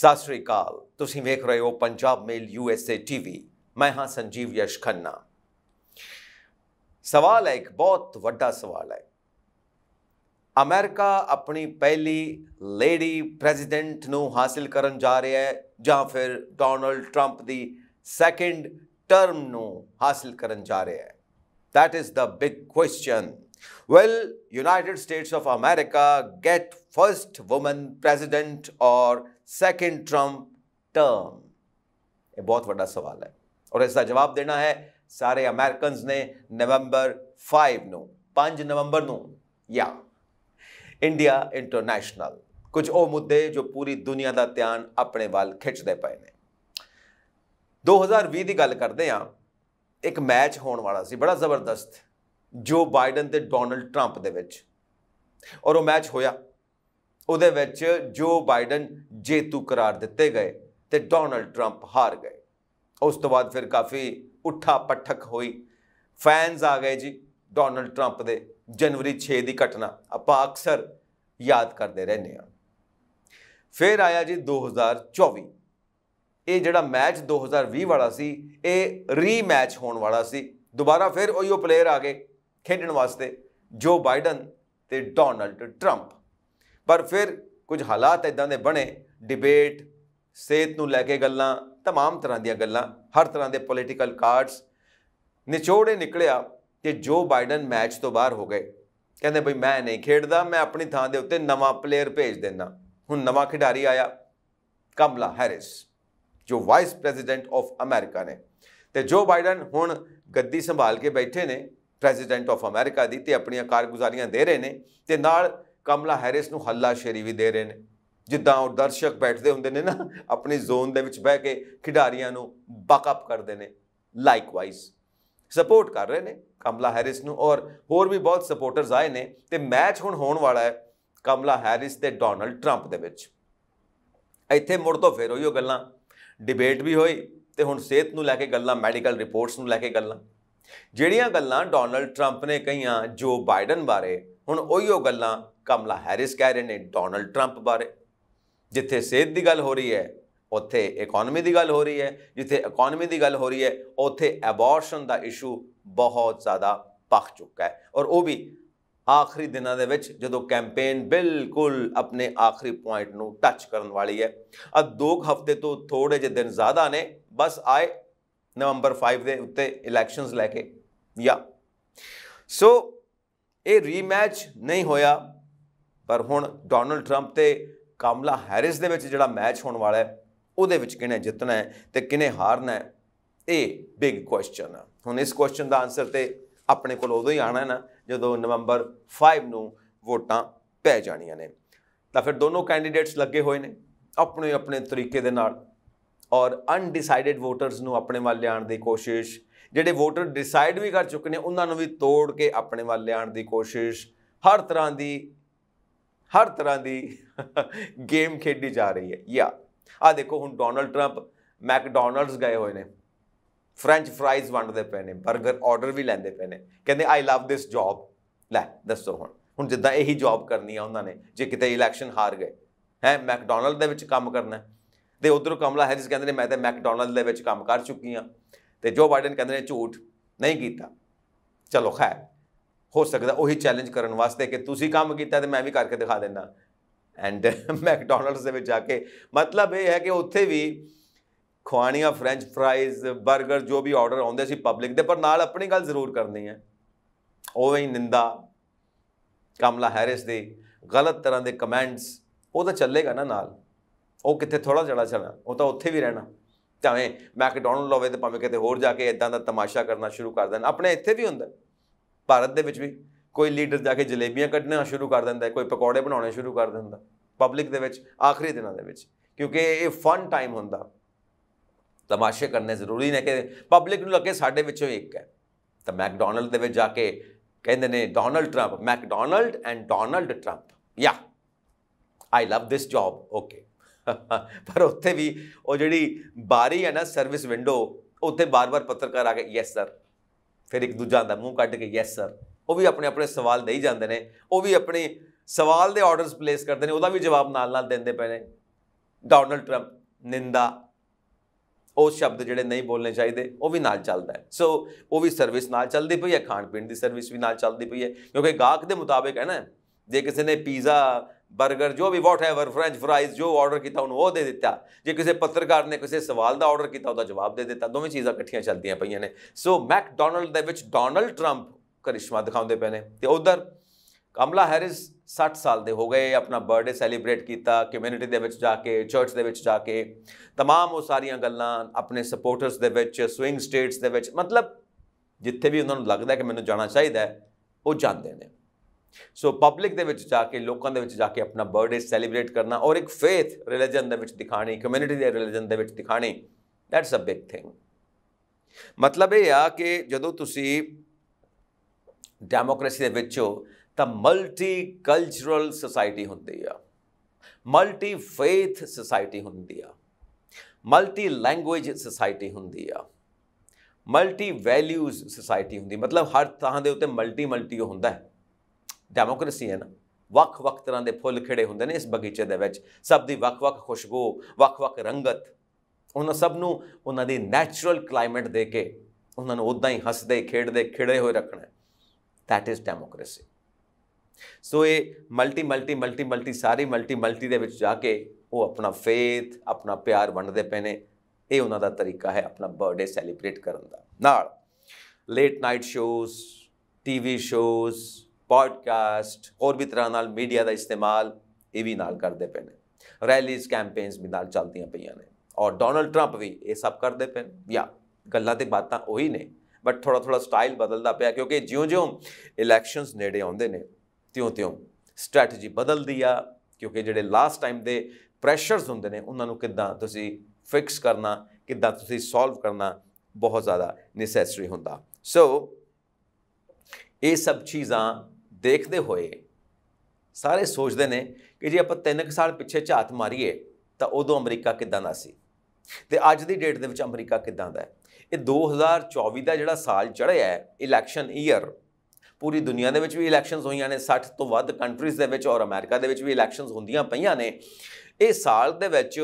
ਸਤਿ ਸ੍ਰੀ ਅਕਾਲ ਤੁਸੀਂ ਵੇਖ ਰਹੇ ਹੋ ਪੰਜਾਬ ਮੇਲ ਯੂਐਸਏ ਟੀਵੀ ਮੈਂ ਹਾਂ ਸੰਜੀਵ ਯਸ਼ ਖੰਨਾ ਸਵਾਲ ਹੈ ਇੱਕ ਬਹੁਤ ਵੱਡਾ ਸਵਾਲ ਹੈ ਅਮਰੀਕਾ ਆਪਣੀ ਪਹਿਲੀ ਲੇਡੀ ਪ੍ਰੈਜ਼ੀਡੈਂਟ ਨੂੰ ਹਾਸਲ ਕਰਨ ਜਾ ਰਿਹਾ ਹੈ ਜਾਂ ਫਿਰ ਡੋਨਲਡ ਟਰੰਪ ਦੀ ਸੈਕੰਡ ਟਰਮ ਨੂੰ ਹਾਸਲ ਕਰਨ ਜਾ ਰਿਹਾ ਹੈ that is the big question will united states of america get first woman president or second term term ਇਹ ਬਹੁਤ ਵੱਡਾ ਸਵਾਲ ਹੈ ਔਰ ਇਸ ਦਾ ਜਵਾਬ ਦੇਣਾ ਹੈ ਸਾਰੇ ਅਮਰੀਕਨਸ ਨੇ ਨਵੰਬਰ 5 ਨੂੰ 5 ਨਵੰਬਰ ਨੂੰ ਯਾ ਇੰਡੀਆ ਇੰਟਰਨੈਸ਼ਨਲ ਕੁਝ ਉਹ ਮੁੱਦੇ ਜੋ ਪੂਰੀ ਦੁਨੀਆ ਦਾ ਧਿਆਨ ਆਪਣੇ ਵੱਲ ਖਿੱਚਦੇ ਪਏ ਨੇ 2020 ਦੀ ਗੱਲ ਕਰਦੇ ਆ ਇੱਕ ਮੈਚ ਹੋਣ ਵਾਲਾ ਸੀ ਬੜਾ ਜ਼ਬਰਦਸਤ ਜੋ ਬਾਈਡਨ ਤੇ ਡੋਨਲਡ ਟਰੰਪ ਦੇ ਵਿੱਚ ਔਰ ਉਹ ਮੈਚ ਹੋਇਆ ਉਹਦੇ ਵਿੱਚ ਜੋ ਬਾਈਡਨ ਜੇਤੂ ਕਰਾਰ ਦਿੱਤੇ ਗਏ ਤੇ ਡੋਨਲਡ ਟਰੰਪ ਹਾਰ ਗਏ ਉਸ ਤੋਂ ਬਾਅਦ ਫਿਰ ਕਾਫੀ ਉੱਠਾ ਪੱਠਕ ਹੋਈ ਫੈਨਸ ਆ ਗਏ ਜੀ ਡੋਨਲਡ ਟਰੰਪ ਦੇ ਜਨਵਰੀ 6 ਦੀ ਘਟਨਾ ਆਪਾਂ ਅਕਸਰ ਯਾਦ ਕਰਦੇ ਰਹਿੰਦੇ ਆ ਫਿਰ ਆਇਆ ਜੀ 2024 ਇਹ ਜਿਹੜਾ ਮੈਚ 2020 ਵਾਲਾ ਸੀ ਇਹ ਰੀਮੈਚ ਹੋਣ ਵਾਲਾ ਸੀ ਦੁਬਾਰਾ ਫਿਰ ਉਹੀ ਉਹ ਪਲੇਅਰ ਆ ਗਏ ਖੇਡਣ ਵਾਸਤੇ ਜੋ ਬਾਈਡਨ ਤੇ ਡੋਨਲਡ ਟਰੰਪ ਪਰ ਫਿਰ ਕੁਝ ਹਾਲਾਤ ਇਦਾਂ ਦੇ ਬਣੇ ਡਿਬੇਟ ਸਿਹਤ ਨੂੰ ਲੈ ਕੇ ਗੱਲਾਂ तमाम ਤਰ੍ਹਾਂ ਦੀਆਂ ਗੱਲਾਂ ਹਰ ਤਰ੍ਹਾਂ ਦੇ ਪੋਲੀਟੀਕਲ ਕਾਰਡਸ ਨਿਚੋੜੇ ਨਿਕਲਿਆ ਕਿ ਜੋ ਬਾਈਡਨ ਮੈਚ ਤੋਂ ਬਾਹਰ ਹੋ ਗਏ ਕਹਿੰਦੇ ਭਈ ਮੈਂ ਨਹੀਂ ਖੇਡਦਾ ਮੈਂ ਆਪਣੀ ਥਾਂ ਦੇ ਉੱਤੇ ਨਵਾਂ ਪਲੇਅਰ ਭੇਜ ਦਿੰਦਾ ਹੁਣ ਨਵਾਂ ਖਿਡਾਰੀ ਆਇਆ ਕਮਲਾ ਹੈਰਿਸ ਜੋ ਵਾਈਸ ਪ੍ਰੈਜ਼ੀਡੈਂਟ ਆਫ ਅਮਰੀਕਾ ਨੇ ਤੇ ਜੋ ਬਾਈਡਨ ਹੁਣ ਗੱਦੀ ਸੰਭਾਲ ਕੇ ਬੈਠੇ ਨੇ ਪ੍ਰੈਜ਼ੀਡੈਂਟ ਆਫ ਅਮਰੀਕਾ ਦੀ ਤੇ ਆਪਣੀਆਂ ਕਾਰਗੁਜ਼ਾਰੀਆਂ ਦੇ ਰਹੇ ਨੇ ਤੇ ਨਾਲ ਕਮਲਾ ਹੈਰਿਸ ਨੂੰ ਹੱਲਾ ਸ਼ੇਰੀ ਵੀ ਦੇ ਰਹੇ ਨੇ ਜਿੱਦਾਂ ਉਹ ਦਰਸ਼ਕ ਬੈਠਦੇ ਹੁੰਦੇ ਨੇ ਨਾ ਆਪਣੀ ਜ਼ੋਨ ਦੇ ਵਿੱਚ ਬਹਿ ਕੇ ਖਿਡਾਰੀਆਂ ਨੂੰ ਬੈਕਅਪ ਕਰਦੇ ਨੇ ਲਾਈਕਵਾਈਜ਼ ਸਪੋਰਟ ਕਰ ਰਹੇ ਨੇ ਕਮਲਾ ਹੈਰਿਸ ਨੂੰ ਔਰ ਹੋਰ ਵੀ ਬਹੁਤ ਸਪੋਰਟਰਸ ਆਏ ਨੇ ਤੇ ਮੈਚ ਹੁਣ ਹੋਣ ਵਾਲਾ ਹੈ ਕਮਲਾ ਹੈਰਿਸ ਤੇ ਡੋਨਲਡ ਟਰੰਪ ਦੇ ਵਿੱਚ ਇੱਥੇ ਮੁੜ ਤੋਂ ਫੇਰ ਹੋਈਓ ਗੱਲਾਂ ਡਿਬੇਟ ਵੀ ਹੋਈ ਤੇ ਹੁਣ ਸਿਹਤ ਨੂੰ ਲੈ ਕੇ ਗੱਲਾਂ ਮੈਡੀਕਲ ਰਿਪੋਰਟਸ ਨੂੰ ਲੈ ਕੇ ਗੱਲਾਂ ਜਿਹੜੀਆਂ ਗੱਲਾਂ ਡੋਨਲਡ ਟਰੰਪ ਨੇ ਕਹੀਆਂ ਜੋ ਬਾਈਡਨ ਬਾਰੇ ਹੁਣ ਉਹੀਓ ਗੱਲਾਂ ਕਮਲਾ ਹੈਰਿਸ ਕਹਿ ਰਹੇ ਨੇ ਡੋਨਲਡ 트ੰਪ ਬਾਰੇ ਜਿੱਥੇ ਸਿਹਤ ਦੀ ਗੱਲ ਹੋ ਰਹੀ ਹੈ ਉੱਥੇ ਇਕਨੋਮੀ ਦੀ ਗੱਲ ਹੋ ਰਹੀ ਹੈ ਜਿੱਥੇ ਇਕਨੋਮੀ ਦੀ ਗੱਲ ਹੋ ਰਹੀ ਹੈ ਉੱਥੇ ਐਬੋਰਸ਼ਨ ਦਾ ਇਸ਼ੂ ਬਹੁਤ ਜ਼ਿਆਦਾ ਪਖ ਚੁੱਕਾ ਹੈ ਔਰ ਉਹ ਵੀ ਆਖਰੀ ਦਿਨਾਂ ਦੇ ਵਿੱਚ ਜਦੋਂ ਕੈਂਪੇਨ ਬਿਲਕੁਲ ਆਪਣੇ ਆਖਰੀ ਪੁਆਇੰਟ ਨੂੰ ਟੱਚ ਕਰਨ ਵਾਲੀ ਹੈ ਆ ਦੋ ਹਫ਼ਤੇ ਤੋਂ ਥੋੜੇ ਜਿਹੇ ਦਿਨ ਜ਼ਿਆਦਾ ਨੇ ਬਸ ਆਏ ਨਵੰਬਰ 5 ਦੇ ਉੱਤੇ ਇਲੈਕਸ਼ਨਸ ਲੈ ਕੇ ਯਾ ਸੋ ਇਹ ਰੀਮੈਚ ਨਹੀਂ ਹੋਇਆ ਪਰ ਹੁਣ ਡੋਨਲਡ 트ੰਪ ਤੇ ਕਾਮਲਾ ਹੈਰਿਸ ਦੇ ਵਿੱਚ ਜਿਹੜਾ ਮੈਚ ਹੋਣ ਵਾਲਾ ਹੈ ਉਹਦੇ ਵਿੱਚ ਕਿਹਨੇ ਜਿੱਤਣਾ ਹੈ ਤੇ ਕਿਹਨੇ ਹਾਰਨਾ ਹੈ ਇਹ ਬਿਗ ਕੁਐਸਚਨ ਹੈ ਹੁਣ ਇਸ ਕੁਐਸਚਨ ਦਾ ਆਨਸਰ ਤੇ ਆਪਣੇ ਕੋਲ ਉਦੋਂ ਹੀ ਆਣਾ ਹੈ ਨਾ ਜਦੋਂ ਨਵੰਬਰ 5 ਨੂੰ ਵੋਟਾਂ ਪੈ ਜਾਣੀਆਂ ਨੇ ਤਾਂ ਫਿਰ ਦੋਨੋਂ ਕੈਂਡੀਡੇਟਸ ਲੱਗੇ ਹੋਏ ਨੇ ਆਪਣੇ ਆਪਣੇ ਤਰੀਕੇ ਦੇ ਨਾਲ ਔਰ ਅਨਡਿਸਾਈਡਡ ਵੋਟਰਸ ਨੂੰ ਆਪਣੇ ਵੱਲ ਲਿਆਉਣ ਦੀ ਕੋਸ਼ਿਸ਼ ਜਿਹੜੇ ਵੋਟਰ ਡਿਸਾਈਡ ਵੀ ਕਰ ਚੁੱਕੇ ਨੇ ਉਹਨਾਂ ਨੂੰ ਵੀ ਤੋੜ ਕੇ ਆਪਣੇ ਵੱਲ ਲਿਆਉਣ ਦੀ ਕੋਸ਼ਿਸ਼ ਹਰ ਤਰ੍ਹਾਂ ਦੀ ਹਰ ਤਰ੍ਹਾਂ ਦੀ ਗੇਮ ਖੇਡੀ ਜਾ ਰਹੀ ਹੈ ਯਾ ਆ ਦੇਖੋ ਹੁਣ ਡੋਨਲਡ ਟਰੰਪ ਮੈਕਡੋਨਲਡਸ ਗਏ ਹੋਏ ਨੇ ਫ੍ਰੈਂਚ ਫ੍ਰਾਈਜ਼ ਵੰਡਦੇ ਪਏ ਨੇ 버ਗਰ ਆਰਡਰ ਵੀ ਲੈਂਦੇ ਪਏ ਨੇ ਕਹਿੰਦੇ ਆਈ ਲਵ ਥਿਸ ਜੌਬ ਲੈ ਦੱਸੋ ਹੁਣ ਹੁਣ ਜਿੱਦਾਂ ਇਹੀ ਜੌਬ ਕਰਨੀ ਆ ਉਹਨਾਂ ਨੇ ਜੇ ਕਿਤੇ ਇਲੈਕਸ਼ਨ ਹਾਰ ਗਏ ਹੈ ਮੈਕਡੋਨਲਡ ਦੇ ਵਿੱਚ ਕੰਮ ਕਰਨਾ ਤੇ ਉਧਰੋਂ ਕਮਲਾ ਹੈਰਿਸ ਕਹਿੰਦੇ ਨੇ ਮੈਂ ਤਾਂ ਮੈਕਡੋਨਲਡ ਦੇ ਵਿੱਚ ਕੰਮ ਕਰ ਚੁੱਕੀ ਆ ਤੇ ਜੋ ਬਾਈਡਨ ਕਹਿੰਦੇ ਨੇ ਝੂਠ ਨਹੀਂ ਕੀਤਾ ਚਲੋ ਖੈਰ ਹੋ ਸਕਦਾ ਉਹੀ ਚੈਲੰਜ ਕਰਨ ਵਾਸਤੇ ਕਿ ਤੁਸੀਂ ਕੰਮ ਕੀਤਾ ਤੇ ਮੈਂ ਵੀ ਕਰਕੇ ਦਿਖਾ ਦਿੰਦਾ ਐਂਡ ਮੈਕਡੋਨਲਡਸ ਦੇ ਵਿੱਚ ਜਾ ਕੇ ਮਤਲਬ ਇਹ ਹੈ ਕਿ ਉੱਥੇ ਵੀ ਖਵਾਣੀਆਂ ਫ੍ਰੈਂਚ ਫ੍ਰਾਈਜ਼ 버ਗਰ ਜੋ ਵੀ ਆਰਡਰ ਆਉਂਦੇ ਸੀ ਪਬਲਿਕ ਦੇ ਪਰ ਨਾਲ ਆਪਣੀ ਗੱਲ ਜ਼ਰੂਰ ਕਰਨੀ ਹੈ ਉਵੇਂ ਹੀ ਨਿੰਦਾ ਕਮਲਾ ਹੈਰਿਸ ਦੀ ਗਲਤ ਤਰ੍ਹਾਂ ਦੇ ਕਮੈਂਟਸ ਉਹ ਤਾਂ ਚੱਲੇਗਾ ਨਾ ਨਾਲ ਉਹ ਕਿੱਥੇ ਥੋੜਾ ਜੜਾ ਚੜਾ ਉਹ ਤਾਂ ਉੱਥੇ ਵੀ ਰਹਿਣਾ ਭਾਵੇਂ ਮੈਕਡੋਨਲਡ ਹੋਵੇ ਤੇ ਭਾਵੇਂ ਕਿਤੇ ਹੋਰ ਜਾ ਕੇ ਇਦਾਂ ਦਾ ਤਮਾਸ਼ਾ ਕਰਨਾ ਸ਼ੁਰੂ ਕਰ ਦੇਣ ਆਪਣੇ ਇੱਥੇ ਵੀ ਹੁੰਦਾ ਭਾਰਤ ਦੇ ਵਿੱਚ ਵੀ ਕੋਈ ਲੀਡਰ ਜਾ ਕੇ ਜਲੇਬੀਆਂ ਕੱਢਣਾ ਸ਼ੁਰੂ ਕਰ ਦਿੰਦਾ ਹੈ ਕੋਈ ਪਕੌੜੇ ਬਣਾਉਣੇ ਸ਼ੁਰੂ ਕਰ ਦਿੰਦਾ ਪਬਲਿਕ ਦੇ ਵਿੱਚ ਆਖਰੀ ਦਿਨਾਂ ਦੇ ਵਿੱਚ ਕਿਉਂਕਿ ਇਹ ਫਨ ਟਾਈਮ ਹੁੰਦਾ ਤਮਾਸ਼ੇ ਕਰਨੇ ਜ਼ਰੂਰੀ ਨੇ ਕਿ ਪਬਲਿਕ ਨੂੰ ਲੱਗੇ ਸਾਡੇ ਵਿੱਚੋਂ ਇੱਕ ਹੈ ਤਾਂ ਮੈਕਡੋਨਲਡ ਦੇ ਵਿੱਚ ਜਾ ਕੇ ਕਹਿੰਦੇ ਨੇ Donald Trump McDonald and Donald Trump ਯਾ I love this job okay ਪਰ ਉੱਥੇ ਵੀ ਉਹ ਜਿਹੜੀ ਬਾਰੀ ਹੈ ਨਾ ਸਰਵਿਸ ਵਿੰਡੋ ਉੱਥੇ ਬਾਰ-ਬਾਰ ਪੱਤਰਕਾਰ ਆ ਕੇ ਯੈਸ ਸਰ ਫਿਰ ਇੱਕ ਦੂਜਾ ਦਾ ਮੂੰਹ ਕੱਢ ਕੇ ਯੈਸ ਸਰ ਉਹ ਵੀ ਆਪਣੇ ਆਪਣੇ ਸਵਾਲ ਦੇਈ ਜਾਂਦੇ ਨੇ ਉਹ ਵੀ ਆਪਣੇ ਸਵਾਲ ਦੇ ਆਰਡਰਸ ਪਲੇਸ ਕਰਦੇ ਨੇ ਉਹਦਾ ਵੀ ਜਵਾਬ ਨਾਲ-ਨਾਲ ਦਿੰਦੇ ਪਏ ਨੇ ਡੋਨਲਡ ਟਰੰਪ ਨਿੰਦਾ ਉਹ ਸ਼ਬਦ ਜਿਹੜੇ ਨਹੀਂ ਬੋਲਣੇ ਚਾਹੀਦੇ ਉਹ ਵੀ ਨਾਲ ਚੱਲਦਾ ਹੈ ਸੋ ਉਹ ਵੀ ਸਰਵਿਸ ਨਾਲ ਚੱਲਦੀ ਪਈ ਹੈ ਖਾਣ ਪੀਣ ਦੀ ਸਰਵਿਸ ਵੀ ਨਾਲ ਚੱਲਦੀ ਪਈ ਹੈ ਕਿਉਂਕਿ ਗਾਹਕ ਦੇ ਮੁਤਾਬਕ ਹੈ ਨਾ ਜੇ ਕਿਸੇ ਨੇ ਪੀਜ਼ਾ ਬਰਗਰ ਜੋ ਵੀ ਵਾਟ ਐਵਰ ਫ੍ਰੈਂਚ ਫਰਾਈਜ਼ ਜੋ ਆਰਡਰ ਕੀਤਾ ਉਹਨੂੰ ਉਹ ਦੇ ਦਿੱਤਾ ਜੇ ਕਿਸੇ ਪੱਤਰਕਾਰ ਨੇ ਕਿਸੇ ਸਵਾਲ ਦਾ ਆਰਡਰ ਕੀਤਾ ਉਹਦਾ ਜਵਾਬ ਦੇ ਦਿੱਤਾ ਦੋਵੇਂ ਚੀਜ਼ਾਂ ਇਕੱਠੀਆਂ ਚੱਲਦੀਆਂ ਪਈਆਂ ਨੇ ਸੋ ਮੈਕਡੋਨਲਡ ਦੇ ਵਿੱਚ ਡੋਨਲਡ ਟਰੰਪ ਕਰਿਸ਼ਮਾ ਦਿਖਾਉਂਦੇ ਪਏ ਨੇ ਤੇ ਉਧਰ ਕਮਲਾ ਹੈਰਿਸ 60 ਸਾਲ ਦੇ ਹੋ ਗਏ ਆਪਣਾ ਬਰਥਡੇ ਸੈਲੀਬ੍ਰੇਟ ਕੀਤਾ ਕਮਿਊਨਿਟੀ ਦੇ ਵਿੱਚ ਜਾ ਕੇ ਚਰਚ ਦੇ ਵਿੱਚ ਜਾ ਕੇ तमाम ਉਹ ਸਾਰੀਆਂ ਗੱਲਾਂ ਆਪਣੇ ਸਪੋਰਟਰਸ ਦੇ ਵਿੱਚ ਸਵਿੰਗ ਸਟੇਟਸ ਦੇ ਵਿੱਚ ਮਤਲਬ ਜਿੱਥੇ ਵੀ ਉਹਨਾਂ ਨੂੰ ਲੱਗਦਾ ਕਿ ਮੈਨੂੰ ਜਾਣਾ ਚਾਹੀਦਾ ਉਹ ਜਾਂਦੇ ਨੇ ਸੋ ਪਬਲਿਕ ਦੇ ਵਿੱਚ ਜਾ ਕੇ ਲੋਕਾਂ ਦੇ ਵਿੱਚ ਜਾ ਕੇ ਆਪਣਾ ਬਰਥਡੇ ਸੈਲੀਬ੍ਰੇਟ ਕਰਨਾ ਔਰ ਇੱਕ ਫੇਥ ਰਿਲੀਜਨ ਦੇ ਵਿੱਚ ਦਿਖਾਣੀ ਕਮਿਊਨਿਟੀ ਦੇ ਰਿਲੀਜਨ ਦੇ ਵਿੱਚ ਦਿਖਾਣੀ ਦੈਟਸ ਅ ਬਿਗ ਥਿੰਗ ਮਤਲਬ ਇਹ ਆ ਕਿ ਜਦੋਂ ਤੁਸੀਂ ਡੈਮੋਕ੍ਰੇਸੀ ਦੇ ਵਿੱਚ ਹੋ ਤਾਂ ਮਲਟੀ ਕਲਚਰਲ ਸੋਸਾਇਟੀ ਹੁੰਦੀ ਆ ਮਲਟੀ ਫੇਥ ਸੋਸਾਇਟੀ ਹੁੰਦੀ ਆ ਮਲਟੀ ਲੈਂਗੁਏਜ ਸੋਸਾਇਟੀ ਹੁੰਦੀ ਆ ਮਲਟੀ ਵੈਲਿਊਜ਼ ਸੋਸਾਇਟੀ ਹੁੰਦੀ ਮਤਲਬ ਹਰ ਤਰ੍ਹਾਂ ਦੇ ਉੱਤੇ ਮਲਟੀ ਮਲਟੀ ਹੁੰਦਾ ਹੈ ਡੈਮੋਕ੍ਰੇਸੀ ਹੈ ਨਾ ਵੱਖ-ਵੱਖ ਤਰ੍ਹਾਂ ਦੇ ਫੁੱਲ ਖਿੜੇ ਹੁੰਦੇ ਨੇ ਇਸ ਬਗੀਚੇ ਦੇ ਵਿੱਚ ਸਭ ਦੀ ਵੱਖ-ਵੱਖ ਖੁਸ਼ਬੂ ਵੱਖ-ਵੱਖ ਰੰਗਤ ਉਹਨਾਂ ਸਭ ਨੂੰ ਉਹਨਾਂ ਦੀ ਨੈਚੁਰਲ ਕਲਾਈਮੇਟ ਦੇ ਕੇ ਉਹਨਾਂ ਨੂੰ ਉਦਾਂ ਹੀ ਹੱਸਦੇ ਖੇਡਦੇ ਖਿੜੇ ਹੋਏ ਰੱਖਣਾ ਥੈਟ ਇਜ਼ ਡੈਮੋਕ੍ਰੇਸੀ ਸੋ ਇਹ ਮਲਟੀ ਮਲਟੀ ਮਲਟੀ ਮਲਟੀ ਸਾਰੀ ਮਲਟੀ ਮਲਟੀ ਦੇ ਵਿੱਚ ਜਾ ਕੇ ਉਹ ਆਪਣਾ ਫੇਥ ਆਪਣਾ ਪਿਆਰ ਵੰਡਦੇ ਪਏ ਨੇ ਇਹ ਉਹਨਾਂ ਦਾ ਤਰੀਕਾ ਹੈ ਆਪਣਾ ਬਰਥਡੇ ਸੈਲੀਬ੍ਰੇਟ ਕਰਨ ਦਾ ਨਾਲ late night shows TV shows podcast ਹੋਰ ਵੀ ਤਰ੍ਹਾਂ ਨਾਲ ਮੀਡੀਆ ਦਾ ਇਸਤੇਮਾਲ ਇਹ ਵੀ ਨਾਲ ਕਰਦੇ ਪਏ ਨੇ ਰੈਲੀਜ਼ ਕੈਂਪੇਨਸ ਵੀ ਨਾਲ ਚੱਲਦੀਆਂ ਪਈਆਂ ਨੇ ਔਰ ਡੋਨਲਡ ਟਰੰਪ ਵੀ ਇਹ ਸਭ ਕਰਦੇ ਪਏ ਯਾ ਗੱਲਾਂ ਤੇ ਬਾਤਾਂ ਉਹੀ ਨੇ ਬਟ ਥੋੜਾ ਥੋੜਾ ਸਟਾਈਲ ਬਦਲਦਾ ਪਿਆ ਕਿਉਂਕਿ ਜਿਉਂ-ਜਿਉਂ ਇਲੈਕਸ਼ਨਸ ਨੇੜੇ ਆਉਂਦੇ ਨੇ ਤਿਉਂ-ਤਿਉਂ ਸਟ੍ਰੈਟਜੀ ਬਦਲਦੀ ਆ ਕਿਉਂਕਿ ਜਿਹੜੇ ਲਾਸਟ ਟਾਈਮ ਦੇ ਪ੍ਰੈਸ਼ਰਸ ਹੁੰਦੇ ਨੇ ਉਹਨਾਂ ਨੂੰ ਕਿੱਦਾਂ ਤੁਸੀਂ ਫਿਕਸ ਕਰਨਾ ਕਿੱਦਾਂ ਤੁਸੀਂ ਸੋਲਵ ਕਰਨਾ ਬਹੁਤ ਜ਼ਿਆਦਾ ਨੈਸੈਸਰੀ ਹੁੰਦਾ ਸੋ ਇਹ ਸਭ ਚੀਜ਼ਾਂ ਦੇਖਦੇ ਹੋਏ ਸਾਰੇ ਸੋਚਦੇ ਨੇ ਕਿ ਜੇ ਆਪਾਂ 3 ਸਾਲ ਪਿੱਛੇ ਝਾਤ ਮਾਰੀਏ ਤਾਂ ਉਦੋਂ ਅਮਰੀਕਾ ਕਿੱਦਾਂ ਦਾ ਸੀ ਤੇ ਅੱਜ ਦੀ ਡੇਟ ਦੇ ਵਿੱਚ ਅਮਰੀਕਾ ਕਿੱਦਾਂ ਦਾ ਹੈ ਇਹ 2024 ਦਾ ਜਿਹੜਾ ਸਾਲ ਚੜ੍ਹਿਆ ਹੈ ਇਲੈਕਸ਼ਨ ਈਅਰ ਪੂਰੀ ਦੁਨੀਆ ਦੇ ਵਿੱਚ ਵੀ ਇਲੈਕਸ਼ਨਸ ਹੋਈਆਂ ਨੇ 60 ਤੋਂ ਵੱਧ ਕੰਟਰੀਜ਼ ਦੇ ਵਿੱਚ ਔਰ ਅਮਰੀਕਾ ਦੇ ਵਿੱਚ ਵੀ ਇਲੈਕਸ਼ਨਸ ਹੁੰਦੀਆਂ ਪਈਆਂ ਨੇ ਇਹ ਸਾਲ ਦੇ ਵਿੱਚ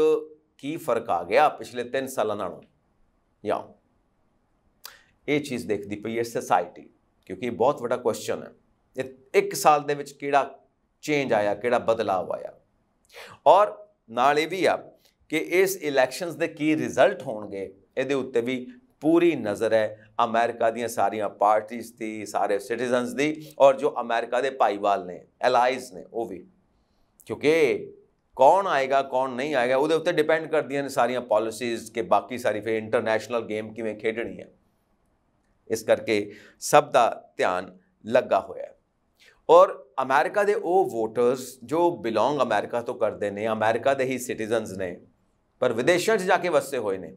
ਕੀ ਫਰਕ ਆ ਗਿਆ ਪਿਛਲੇ 3 ਸਾਲਾਂ ਨਾਲੋਂ ਯਾ ਇਹ ਚੀਜ਼ ਦੇਖਦੀ ਪਈ ਹੈ ਸੋਸਾਇਟੀ ਕਿਉਂਕਿ ਇਹ ਬਹੁਤ ਵੱਡਾ ਕੁਐਸਚਨ ਹੈ ਇੱਕ ਸਾਲ ਦੇ ਵਿੱਚ ਕਿਹੜਾ ਚੇਂਜ ਆਇਆ ਕਿਹੜਾ ਬਦਲਾਅ ਆਇਆ ਔਰ ਨਾਲ ਇਹ ਵੀ ਆ ਕਿ ਇਸ ਇਲੈਕਸ਼ਨਸ ਦੇ ਕੀ ਰਿਜ਼ਲਟ ਹੋਣਗੇ ਇਹਦੇ ਉੱਤੇ ਵੀ ਪੂਰੀ ਨਜ਼ਰ ਹੈ ਅਮਰੀਕਾ ਦੀਆਂ ਸਾਰੀਆਂ ਪਾਰਟੀਆਂ ਦੀ ਸਾਰੇ ਸਿਟੀਜ਼ਨਸ ਦੀ ਔਰ ਜੋ ਅਮਰੀਕਾ ਦੇ ਭਾਈਵਾਲ ਨੇ ਐਲਾਈਜ਼ ਨੇ ਉਹ ਵੀ ਕਿਉਂਕਿ ਕੌਣ ਆਏਗਾ ਕੌਣ ਨਹੀਂ ਆਏਗਾ ਉਹਦੇ ਉੱਤੇ ਡਿਪੈਂਡ ਕਰਦੀਆਂ ਨੇ ਸਾਰੀਆਂ ਪਾਲਿਸੀਜ਼ ਕਿ ਬਾਕੀ ਸਾਰੀ ਫੇ ਇੰਟਰਨੈਸ਼ਨਲ ਗੇਮ ਕਿਵੇਂ ਖੇਡਣੀ ਹੈ ਇਸ ਕਰਕੇ ਸਭ ਦਾ ਧਿਆਨ ਲੱਗਾ ਹੋਇਆ ਹੈ ਔਰ ਅਮਰੀਕਾ ਦੇ ਉਹ ਵੋਟਰਸ ਜੋ ਬਿਲੋਂਗ ਅਮਰੀਕਾ ਤੋਂ ਕਰਦੇ ਨੇ ਅਮਰੀਕਾ ਦੇ ਹੀ ਸਿਟੀਜ਼ਨਸ ਨੇ ਪਰ ਵਿਦੇਸ਼ਾਂ 'ਚ ਜਾ ਕੇ ਵਸੇ ਹੋਏ ਨੇ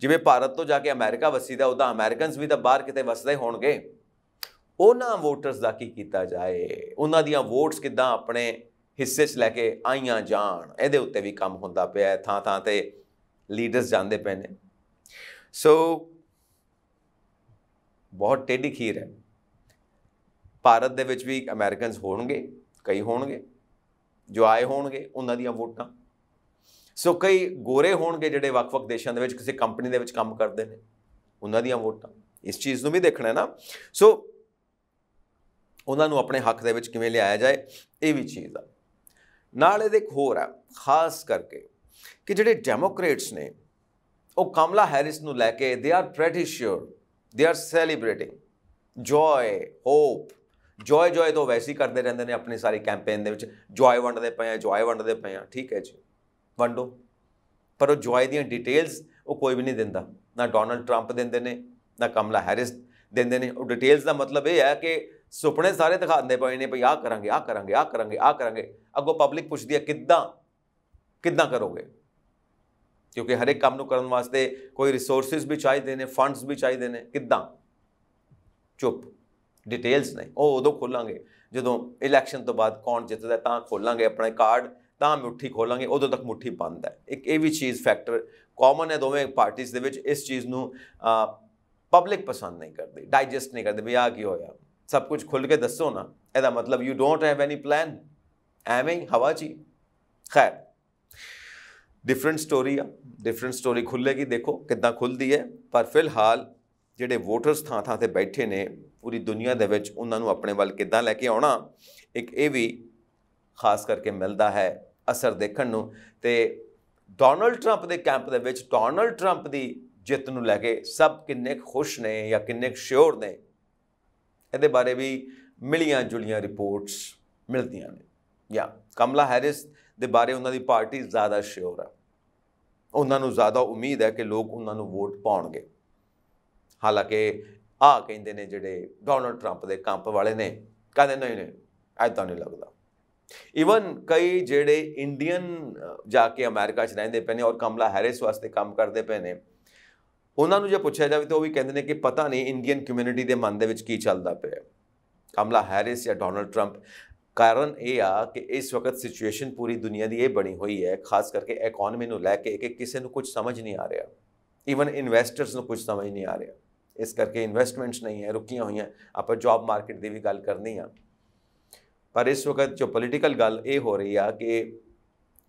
ਜਿਵੇਂ ਭਾਰਤ ਤੋਂ ਜਾ ਕੇ ਅਮਰੀਕਾ ਵਸੀਦਾ ਉਹਦਾ ਅਮਰੀਕਨਸ ਵੀ ਤਾਂ ਬਾਹਰ ਕਿਤੇ ਵਸਦੇ ਹੋਣਗੇ ਉਹਨਾਂ ਵੋਟਰਸ ਦਾ ਕੀ ਕੀਤਾ ਜਾਏ ਉਹਨਾਂ ਦੀਆਂ ਵੋਟਸ ਕਿੱਦਾਂ ਆਪਣੇ ਹਿੱਸੇ 'ਚ ਲੈ ਕੇ ਆਈਆਂ ਜਾਣ ਇਹਦੇ ਉੱਤੇ ਵੀ ਕੰਮ ਹੁੰਦਾ ਪਿਆ ਥਾਂ ਥਾਂ ਤੇ ਲੀਡਰਸ ਜਾਂਦੇ ਪਏ ਨੇ ਸੋ ਬਹੁਤ ਟੇਢੀ ਖੀਰ ਹੈ ਭਾਰਤ ਦੇ ਵਿੱਚ ਵੀ ਅਮਰੀਕਨਸ ਹੋਣਗੇ ਕਈ ਹੋਣਗੇ ਜੋ ਆਏ ਹੋਣਗੇ ਉਹਨਾਂ ਦੀਆਂ ਵੋਟਾਂ ਸੋ ਕਈ ਗੋਰੇ ਹੋਣਗੇ ਜਿਹੜੇ ਵੱਖ-ਵੱਖ ਦੇਸ਼ਾਂ ਦੇ ਵਿੱਚ ਕਿਸੇ ਕੰਪਨੀ ਦੇ ਵਿੱਚ ਕੰਮ ਕਰਦੇ ਨੇ ਉਹਨਾਂ ਦੀਆਂ ਵੋਟਾਂ ਇਸ ਚੀਜ਼ ਨੂੰ ਵੀ ਦੇਖਣਾ ਹੈ ਨਾ ਸੋ ਉਹਨਾਂ ਨੂੰ ਆਪਣੇ ਹੱਕ ਦੇ ਵਿੱਚ ਕਿਵੇਂ ਲਿਆਇਆ ਜਾਏ ਇਹ ਵੀ ਚੀਜ਼ ਆ ਨਾਲ ਇਹਦੇ ਇੱਕ ਹੋਰ ਆ ਖਾਸ ਕਰਕੇ ਕਿ ਜਿਹੜੇ ਡੈਮੋਕ੍ਰੇਟਸ ਨੇ ਉਹ ਕਮਲਾ ਹੈਰਿਸ ਨੂੰ ਲੈ ਕੇ they are pretty sure they are celebrating joy hope joy joy ਤੋਂ ਵੈਸੇ ਹੀ ਕਰਦੇ ਰਹਿੰਦੇ ਨੇ ਆਪਣੀ ਸਾਰੀ ਕੈਂਪੇਨ ਦੇ ਵਿੱਚ ਜੋਏ ਵੰਡਦੇ ਪਏ ਆ ਜੋਏ ਵੰਡਦੇ ਪਏ ਆ ਠੀਕ ਹੈ ਜੀ ਵੰਡੋ ਪਰ ਉਹ ਜੋਏ ਦੀਆਂ ਡਿਟੇਲਸ ਉਹ ਕੋਈ ਵੀ ਨਹੀਂ ਦਿੰਦਾ ਨਾ ਡੋਨਲਡ ਟਰੰਪ ਦਿੰਦੇ ਨੇ ਨਾ ਕਮਲਾ ਹੈਰਿਸ ਦਿੰਦੇ ਨੇ ਉਹ ਡਿਟੇਲਸ ਦਾ ਮਤਲਬ ਇਹ ਹੈ ਕਿ ਸੁਪਨੇ ਸਾਰੇ ਦਿਖਾਉਂਦੇ ਪਏ ਨੇ ਭਈ ਆ ਕਰਾਂਗੇ ਆ ਕਰਾਂਗੇ ਆ ਕਰਾਂਗੇ ਆ ਕਰਾਂਗੇ ਅੱਗੋਂ ਪਬਲਿਕ ਪੁੱਛਦੀ ਹੈ ਕਿੱਦਾਂ ਕਿੱਦਾਂ ਕਰੋਗੇ ਕਿਉਂਕਿ ਹਰ ਇੱਕ ਕੰਮ ਨੂੰ ਕਰਨ ਵਾਸਤੇ ਕੋਈ ਰਿਸੋਰਸਸ ਵੀ ਚਾਹੀਦੇ ਨੇ ਫੰਡਸ ਵੀ ਚਾਹੀਦੇ ਨੇ ਕਿੱਦਾਂ ਚੁੱਪ ਡਿਟੇਲਸ ਨਹੀਂ ਉਹ ਉਦੋਂ ਖੋਲਾਂਗੇ ਜਦੋਂ ਇਲੈਕਸ਼ਨ ਤੋਂ ਬਾਅਦ ਕੌਣ ਜਿੱਤਦਾ ਤਾਂ ਖੋਲਾਂਗੇ ਆਪਣੇ ਕਾਰਡ ਤਾਂ ਮੁੱਠੀ ਖੋਲਾਂਗੇ ਉਦੋਂ ਤੱਕ ਮੁੱਠੀ ਬੰਦ ਹੈ ਇੱਕ ਇਹ ਵੀ ਚੀਜ਼ ਫੈਕਟਰ ਕਾਮਨ ਹੈ ਦੋਵੇਂ ਪਾਰਟੀਆਂ ਦੇ ਵਿੱਚ ਇਸ ਚੀਜ਼ ਨੂੰ ਪਬਲਿਕ ਪਸੰਦ ਨਹੀਂ ਕਰਦੀ ਡਾਈਜੈਸਟ ਨਹੀਂ ਕਰਦੇ ਵੀ ਆ ਕੀ ਹੋਇਆ ਸਭ ਕੁਝ ਖੁੱਲ ਕੇ ਦੱਸੋ ਨਾ ਇਹਦਾ ਮਤਲਬ you don't have any plan ਐਵੇਂ ਹਵਾ ਜੀ ਖੈਰ ਡਿਫਰੈਂਟ ਸਟੋਰੀ ਆ ਡਿਫਰੈਂਟ ਸਟੋਰੀ ਖੁੱਲੇਗੀ ਦੇਖੋ ਕਿੱਦਾਂ ਖੁੱਲਦੀ ਹੈ ਪਰ ਫਿਲਹਾਲ ਜਿਹੜੇ ਵੋਟਰਸ ਥਾਂ ਥਾਂ ਤੇ ਬੈਠੇ ਨੇ ਪੂਰੀ ਦੁਨੀਆ ਦੇ ਵਿੱਚ ਉਹਨਾਂ ਨੂੰ ਆਪਣੇ ਵੱਲ ਕਿੱਦਾਂ ਲੈ ਕੇ ਆਉਣਾ ਇੱਕ ਇਹ ਵੀ ਖਾਸ ਕਰਕੇ ਮਿਲਦਾ ਹੈ ਅਸਰ ਦੇਖਣ ਨੂੰ ਤੇ ਡੋਨਲਡ 트ੰਪ ਦੇ ਕੈਂਪ ਦੇ ਵਿੱਚ ਡੋਨਲਡ 트ੰਪ ਦੀ ਜਿੱਤ ਨੂੰ ਲੈ ਕੇ ਸਭ ਕਿੰਨੇ ਖੁਸ਼ ਨੇ ਜਾਂ ਕਿੰਨੇ ਸ਼ੋਰ ਨੇ ਇਹਦੇ ਬਾਰੇ ਵੀ ਮਿਲੀਆਂ ਜੁਲੀਆਂ ਰਿਪੋਰਟਸ ਮਿਲਦੀਆਂ ਨੇ ਜਾਂ ਕਮਲਾ ਹੈਰਿਸ ਦੇ ਬਾਰੇ ਉਹਨਾਂ ਦੀ ਪਾਰਟੀ ਜ਼ਿਆਦਾ ਸ਼ੋਰ ਆ ਉਹਨਾਂ ਨੂੰ ਜ਼ਿਆਦਾ ਉਮੀਦ ਹੈ ਕਿ ਲੋਕ ਉਹਨਾਂ ਨੂੰ ਵੋਟ ਪਾਉਣਗੇ ਹਾਲਾਂਕਿ ਆ ਕਹਿੰਦੇ ਨੇ ਜਿਹੜੇ ਡੋਨਲਡ ਟਰੰਪ ਦੇ ਕੰਪ ਵਾਲੇ ਨੇ ਕਹਿੰਦੇ ਨਹੀਂ ਨਹੀਂ ਐਦਾਂ ਨਹੀਂ ਲੱਗਦਾ ਇਵਨ ਕਈ ਜਿਹੜੇ ਇੰਡੀਅਨ ਜਾ ਕੇ ਅਮਰੀਕਾ 'ਚ ਰਹਿੰਦੇ ਪਏ ਨੇ ਔਰ ਕਮਲਾ ਹੈਰਿਸ ਵਾਸਤੇ ਕੰਮ ਕਰਦੇ ਪਏ ਨੇ ਉਹਨਾਂ ਨੂੰ ਜੇ ਪੁੱਛਿਆ ਜਾਵੇ ਤਾਂ ਉਹ ਵੀ ਕਹਿੰਦੇ ਨੇ ਕਿ ਪਤਾ ਨਹੀਂ ਇੰਡੀਅਨ ਕਮਿਊਨਿਟੀ ਦੇ ਮਨ ਦੇ ਵਿੱਚ ਕੀ ਚੱਲਦਾ ਪਿਆ ਕਮਲਾ ਹੈਰਿਸ ਜਾਂ ਡੋਨਲਡ ਟਰੰਪ ਕਾਰਨ ਇਹ ਆ ਕਿ ਇਸ ਵਕਤ ਸਿਚੁਏਸ਼ਨ ਪੂਰੀ ਦੁਨੀਆ ਦੀ ਇਹ ਬਣੀ ਹੋਈ ਹੈ ਖਾਸ ਕਰਕੇ ਇਕਨੋਮੀ ਨੂੰ ਲੈ ਕੇ ਕਿ ਕਿਸੇ ਨੂੰ ਕੁਝ ਸਮਝ ਨਹੀਂ ਆ ਰਿਹਾ ਇਵਨ ਇਨਵੈਸਟਰਸ ਨੂੰ ਕੁਝ ਸਮਝ ਨਹੀਂ ਆ ਰਿਹਾ ਇਸ ਕਰਕੇ ਇਨਵੈਸਟਮੈਂਟਸ ਨਹੀਂ ਹੈ ਰੁਕੀਆਂ ਹੋਈਆਂ ਆਪਾਂ ਜੌਬ ਮਾਰਕੀਟ ਦੀ ਵੀ ਗੱਲ ਕਰਨੀ ਆ ਪਰ ਇਸ ਵਕਤ ਜੋ ਪੋਲੀਟੀਕਲ ਗੱਲ ਇਹ ਹੋ ਰਹੀ ਆ ਕਿ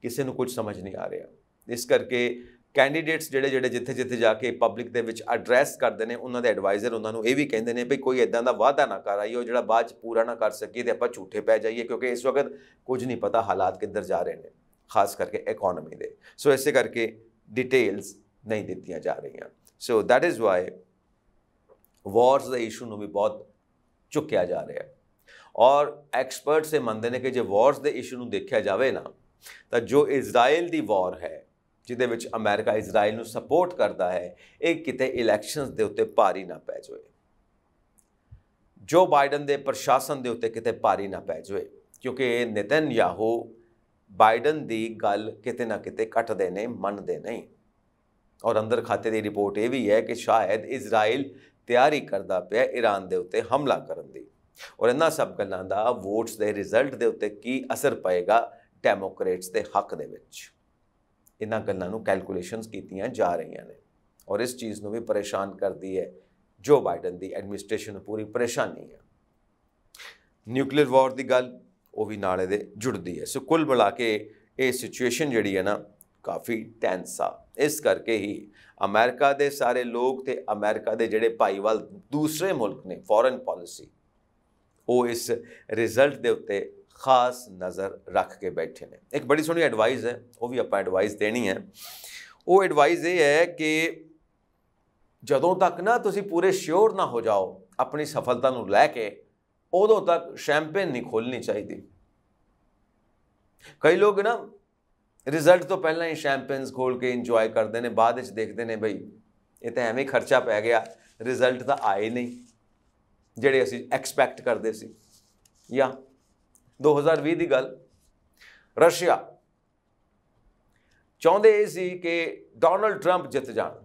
ਕਿਸੇ ਨੂੰ ਕੁਝ ਸਮਝ ਨਹੀਂ ਆ ਰਿਹਾ ਇਸ ਕਰਕੇ ਕੈਂਡੀਡੇਟਸ ਜਿਹੜੇ ਜਿਹੜੇ ਜਿੱਥੇ ਜਿੱਥੇ ਜਾ ਕੇ ਪਬਲਿਕ ਦੇ ਵਿੱਚ ਐਡਰੈਸ ਕਰਦੇ ਨੇ ਉਹਨਾਂ ਦੇ ਐਡਵਾਈਜ਼ਰ ਉਹਨਾਂ ਨੂੰ ਇਹ ਵੀ ਕਹਿੰਦੇ ਨੇ ਵੀ ਕੋਈ ਇਦਾਂ ਦਾ ਵਾਅਦਾ ਨਾ ਕਰ ਆਈਓ ਜਿਹੜਾ ਬਾਅਦ ਚ ਪੂਰਾ ਨਾ ਕਰ ਸਕੀਏ ਤੇ ਆਪਾਂ ਝੂਠੇ ਪੈ ਜਾਈਏ ਕਿਉਂਕਿ ਇਸ ਵਕਤ ਕੁਝ ਨਹੀਂ ਪਤਾ ਹਾਲਾਤ ਕਿੱਧਰ ਜਾ ਰਹੇ ਨੇ ਖਾਸ ਕਰਕੇ ਇਕਨੋਮੀ ਦੇ ਸੋ ਇਸੇ ਕਰਕੇ ਡਿਟੇਲਸ ਨਹੀਂ ਦਿੱਤੀਆਂ ਜਾ ਰਹੀਆਂ so that is why wars ਦਾ ਇਸ਼ੂ ਨੂੰ ਵੀ ਬਹੁਤ ਚੁੱਕਿਆ ਜਾ ਰਿਹਾ ਹੈ ਔਰ ਐਕਸਪਰਟ ਸੇ ਮੰਨਦੇ ਨੇ ਕਿ ਜੇ ਵਾਰਸ ਦੇ ਇਸ਼ੂ ਨੂੰ ਦੇਖਿਆ ਜਾਵੇ ਨਾ ਤਾਂ ਜੋ ਇਜ਼ਰਾਈਲ ਦੀ ਵਾਰ ਹੈ ਜਿਹਦੇ ਵਿੱਚ ਅਮਰੀਕਾ ਇਜ਼ਰਾਈਲ ਨੂੰ ਸਪੋਰਟ ਕਰਦਾ ਹੈ ਇਹ ਕਿਤੇ ਇਲੈਕਸ਼ਨਸ ਦੇ ਉੱਤੇ ਭਾਰੀ ਨਾ ਪੈ ਜਾਵੇ ਜੋ ਬਾਈਡਨ ਦੇ ਪ੍ਰਸ਼ਾਸਨ ਦੇ ਉੱਤੇ ਕਿਤੇ ਭਾਰੀ ਨਾ ਪੈ ਜਾਵੇ ਕਿਉਂਕਿ ਨਿਤਨਯਾਹੂ ਬਾਈਡਨ ਦੀ ਗੱਲ ਕਿਤੇ ਨਾ ਕਿਤੇ ਕੱਟਦੇ ਨੇ ਮੰਨਦੇ ਨਹੀਂ ਔਰ ਅੰਦਰ ਖਾਤੇ ਦੀ ਰਿਪੋਰਟ ਇਹ ਵੀ ਹੈ ਕਿ ਸ਼ਾਇਦ ਇਜ਼ਰਾਈਲ ਤਿਆਰੀ ਕਰਦਾ ਪਿਆ ਈਰਾਨ ਦੇ ਉੱਤੇ ਹਮਲਾ ਕਰਨ ਦੀ ਔਰ ਇਹਨਾਂ ਸਭ ਗੱਲਾਂ ਦਾ ਵੋਟਸ ਦੇ ਰਿਜ਼ਲਟ ਦੇ ਉੱਤੇ ਕੀ ਅਸਰ ਪਏਗਾ ਡੈਮੋਕ੍ਰੇਟਸ ਦੇ ਹੱਕ ਦੇ ਵਿੱਚ ਇਹਨਾਂ ਗੱਲਾਂ ਨੂੰ ਕੈਲਕੂਲੇਸ਼ਨਸ ਕੀਤੀਆਂ ਜਾ ਰਹੀਆਂ ਨੇ ਔਰ ਇਸ ਚੀਜ਼ ਨੂੰ ਵੀ ਪਰੇਸ਼ਾਨ ਕਰਦੀ ਹੈ ਜੋ ਬਾਈਡਨ ਦੀ ਐਡਮਿਨਿਸਟ੍ਰੇਸ਼ਨ ਨੂੰ ਪੂਰੀ ਪਰੇਸ਼ਾਨੀ ਹੈ ਨਿਊਕਲੀਅਰ ਵਾਰ ਦੀ ਗੱਲ ਉਹ ਵੀ ਨਾਲੇ ਦੇ ਜੁੜਦੀ ਹੈ ਸੋ ਕੁੱਲ ਮਿਲਾ ਕੇ ਇਹ ਸਿਚੁਏਸ਼ਨ ਜਿਹੜੀ ਹੈ ਨਾ ਕਾਫੀ ਟੈਂਸ ਆ ਇਸ ਕਰਕੇ ਹੀ ਅਮਰੀਕਾ ਦੇ ਸਾਰੇ ਲੋਕ ਤੇ ਅਮਰੀਕਾ ਦੇ ਜਿਹੜੇ ਭਾਈਵਾਲ ਦੂਸਰੇ ਮੁਲਕ ਨੇ ਫੋਰਨ ਪਾਲਿਸੀ ਉਹ ਇਸ ਰਿਜ਼ਲਟ ਦੇ ਉੱਤੇ ਖਾਸ ਨਜ਼ਰ ਰੱਖ ਕੇ ਬੈਠੇ ਨੇ ਇੱਕ ਬੜੀ ਸੋਹਣੀ ਐਡਵਾਈਸ ਹੈ ਉਹ ਵੀ ਆਪਾਂ ਐਡਵਾਈਸ ਦੇਣੀ ਹੈ ਉਹ ਐਡਵਾਈਸ ਇਹ ਹੈ ਕਿ ਜਦੋਂ ਤੱਕ ਨਾ ਤੁਸੀਂ ਪੂਰੇ ਸ਼ੋਰ ਨਾ ਹੋ ਜਾਓ ਆਪਣੀ ਸਫਲਤਾ ਨੂੰ ਲੈ ਕੇ ਉਦੋਂ ਤੱਕ ਸ਼ੈਂਪੇਨ ਨਹੀਂ ਖੋਲਣੀ ਚਾਹੀਦੀ ਕਈ ਲੋਕ ਨਾ ਰਿਜ਼ਲਟ ਤੋਂ ਪਹਿਲਾਂ ਹੀ ਸ਼ੈਂਪੇਨਸ ਖੋਲ ਕੇ ਇੰਜੋਏ ਕਰਦੇ ਨੇ ਬਾਅਦ ਵਿੱਚ ਦੇਖਦੇ ਨੇ ਭਈ ਇਹ ਤਾਂ ਐਵੇਂ ਖਰਚਾ ਪੈ ਗਿਆ ਰਿਜ਼ਲਟ ਤਾਂ ਆਏ ਨਹੀਂ ਜਿਹੜੇ ਅਸੀਂ ਐਕਸਪੈਕਟ ਕਰਦੇ ਸੀ ਜਾਂ 2020 ਦੀ ਗੱਲ ਰਸ਼ੀਆ ਚਾਹੁੰਦੇ ਇਹ ਸੀ ਕਿ ਡੋਨਲਡ 트ੰਪ ਜਿੱਤ ਜਾਣ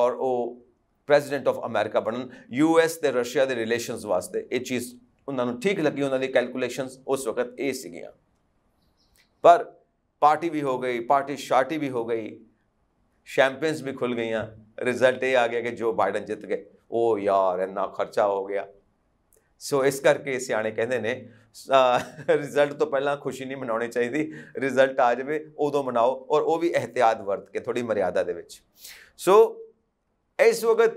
ਔਰ ਉਹ ਪ੍ਰੈਜ਼ੀਡੈਂਟ ਆਫ ਅਮਰੀਕਾ ਬਣਨ ਯੂ ਐਸ ਤੇ ਰਸ਼ੀਆ ਦੇ ਰਿਲੇਸ਼ਨਸ ਵਾਸਤੇ ਇਹ ਚੀਜ਼ ਉਹਨਾਂ ਨੂੰ ਠੀਕ ਲੱਗੀ ਉਹਨਾਂ ਦੀ ਕੈਲਕੂਲੇਸ਼ਨਸ ਉਸ ਵਕਤ ਇਹ ਸੀਗੀਆਂ ਪਰ पार्टी भी हो गई पार्टी शार्टी भी हो गई शैम्पेन्स भी खुल गई रिजल्ट ये आ गया कि जो बाइडन जीत गए ओ यार इतना खर्चा हो गया ਸੋ ਇਸ ਕਰਕੇ ਸਿਆਣੇ ਕਹਿੰਦੇ ਨੇ ਰਿਜ਼ਲਟ ਤੋਂ ਪਹਿਲਾਂ ਖੁਸ਼ੀ ਨਹੀਂ ਮਨਾਉਣੀ ਚਾਹੀਦੀ ਰਿਜ਼ਲਟ ਆ ਜਾਵੇ ਉਦੋਂ ਮਨਾਓ ਔਰ ਉਹ ਵੀ ਇhtiyat ਵਰਤ ਕੇ ਥੋੜੀ ਮਰਿਆਦਾ ਦੇ ਵਿੱਚ ਸੋ ਇਸ ਵਕਤ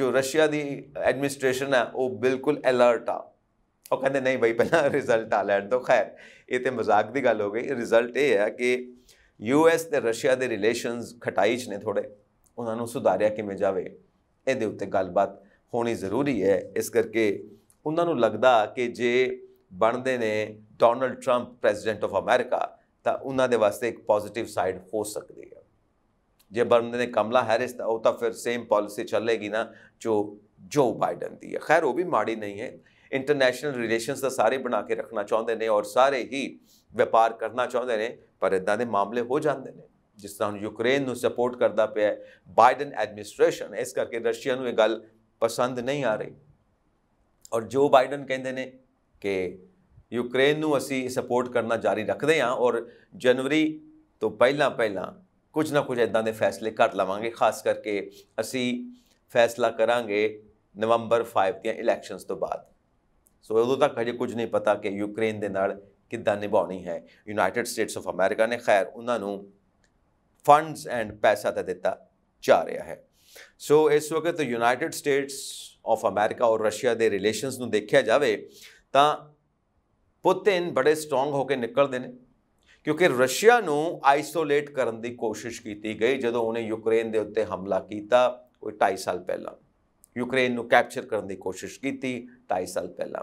ਜੋ ਰਸ਼ੀਆ ਦੀ ਐਡਮਿਨਿਸਟ੍ਰੇਸ਼ਨ ਹੈ ਉਹ ਬਿਲਕੁਲ ਅਲਰਟ ਆ ਉਹ ਕਹਿੰਦੇ ਨਹੀਂ ਬਈ ਪਹਿਲਾਂ ਰਿਜ਼ਲਟ ਆ ਲੈਣ ਤੋਂ ਖੈਰ ਇਹ ਤੇ ਮਜ਼ਾਕ ਦੀ ਗੱਲ ਹੋ ਗਈ ਰਿਜ਼ਲਟ ਇਹ ਹੈ ਕਿ ਯੂ ਐਸ ਤੇ ਰਸ਼ੀਆ ਦੇ ਰਿਲੇਸ਼ਨਸ ਖਟਾਈ 'ਚ ਨੇ ਥੋੜੇ ਉਹਨਾਂ ਨੂੰ ਸੁਧਾਰਿਆ ਕਿਵੇਂ ਜਾਵੇ ਇਹਦੇ ਉੱਤੇ ਗੱਲਬਾਤ ਹੋਣੀ ਜ਼ਰੂਰੀ ਹੈ ਇਸ ਕਰਕੇ ਉਹਨਾਂ ਨੂੰ ਲੱਗਦਾ ਕਿ ਜੇ ਬਣਦੇ ਨੇ Donald Trump president of America ਤਾਂ ਉਹਨਾਂ ਦੇ ਵਾਸਤੇ ਇੱਕ ਪੋਜ਼ਿਟਿਵ ਸਾਈਡ ਹੋ ਸਕਦੀ ਹੈ ਜੇ ਬਣਦੇ ਨੇ ਕਮਲਾ ਹੈਰਿਸ ਤਾਂ ਉਹ ਤਾਂ ਫਿਰ ਸੇਮ ਪਾਲਿਸੀ ਚੱਲੇਗੀ ਨਾ ਜੋ ਜੋ ਬਾਈਡਨ ਦੀ ਹੈ ਖੈਰ ਉਹ ਵੀ ਮਾੜੀ ਨਹੀਂ ਹੈ ਇੰਟਰਨੈਸ਼ਨਲ ਰਿਲੇਸ਼ਨਸ ਦਾ ਸਾਰੇ ਬਣਾ ਕੇ ਰੱਖਣਾ ਚਾਹੁੰਦੇ ਨੇ ਔਰ ਸਾਰੇ ਹੀ ਵਪਾਰ ਕਰਨਾ ਚਾਹੁੰਦੇ ਨੇ ਪਰ ਇਦਾਂ ਦੇ ਮਾਮਲੇ ਹੋ ਜਾਂਦੇ ਨੇ ਜਿਸ ਤਰ੍ਹਾਂ ਯੂਕਰੇਨ ਨੂੰ ਸਪੋਰਟ ਕਰਦਾ ਪਿਆ ਹੈ ਬਾਈਡਨ ਐਡਮਿਨਿਸਟ੍ਰੇਸ਼ਨ ਇਸ ਕਰਕੇ ਰਸ਼ੀਆ ਨੂੰ ਇਹ ਗੱਲ ਪਸੰਦ ਨਹੀਂ ਆ ਰਹੀ ਔਰ ਜੋ ਬਾਈਡਨ ਕਹਿੰਦੇ ਨੇ ਕਿ ਯੂਕਰੇਨ ਨੂੰ ਅਸੀਂ ਸਪੋਰਟ ਕਰਨਾ ਜਾਰੀ ਰੱਖਦੇ ਹਾਂ ਔਰ ਜਨਵਰੀ ਤੋਂ ਪਹਿਲਾਂ ਪਹਿਲਾਂ ਕੁਝ ਨਾ ਕੁਝ ਇਦਾਂ ਦੇ ਫੈਸਲੇ ਕਰ ਲਵਾਂਗੇ ਖਾਸ ਕਰਕੇ ਅਸੀਂ ਫੈਸਲਾ ਕਰਾਂਗੇ ਨਵੰਬਰ 5 ਦੀਆਂ ਇਲੈਕਸ਼ਨਸ ਤੋਂ ਬਾਅਦ ਸੋ ਉਦੋਂ ਤੱਕ ਹਜੇ ਕੁਝ ਨਹੀਂ ਪਤਾ ਕਿ ਯੂਕਰੇਨ ਦੇ ਨਾਲ ਕਿੱਦਾਂ ਨਿਭਾਉਣੀ ਹੈ ਯੂਨਾਈਟਿਡ ਸਟੇਟਸ ਆਫ ਅਮਰੀਕਾ ਨੇ ਖੈਰ ਉਹਨਾਂ ਨੂੰ ਫੰਡਸ ਐਂਡ ਪੈਸਾ ਤਾਂ ਦਿੱਤਾ ਜਾ ਰਿਹਾ ਹੈ ਸੋ ਇਸ ਵਕਤ ਯੂਨਾਈਟਿਡ ਸਟੇਟਸ ਆਫ ਅਮਰੀਕਾ ਔਰ ਰਸ਼ੀਆ ਦੇ ਰਿਲੇਸ਼ਨਸ ਨੂੰ ਦੇਖਿਆ ਜਾਵੇ ਤਾਂ ਪੁਤਿਨ ਬੜੇ ਸਟਰੋਂਗ ਹੋ ਕੇ ਨਿਕਲਦੇ ਨੇ ਕਿਉਂਕਿ ਰਸ਼ੀਆ ਨੂੰ ਆਈਸੋਲੇਟ ਕਰਨ ਦੀ ਕੋਸ਼ਿਸ਼ ਕੀਤੀ ਗਈ ਜਦੋਂ ਉਹਨੇ ਯੂਕਰੇਨ ਦੇ ਉੱਤੇ ਹਮਲਾ ਕੀਤਾ ਕੋਈ 2.5 ਸਾਲ ਪਹਿਲਾਂ ਯੂਕਰੇਨ ਨੂੰ ਕੈਪਚਰ ਕਰਨ ਦੀ ਕੋਸ਼ਿਸ਼ ਕੀਤੀ 22 ਸਾਲ ਪਹਿਲਾਂ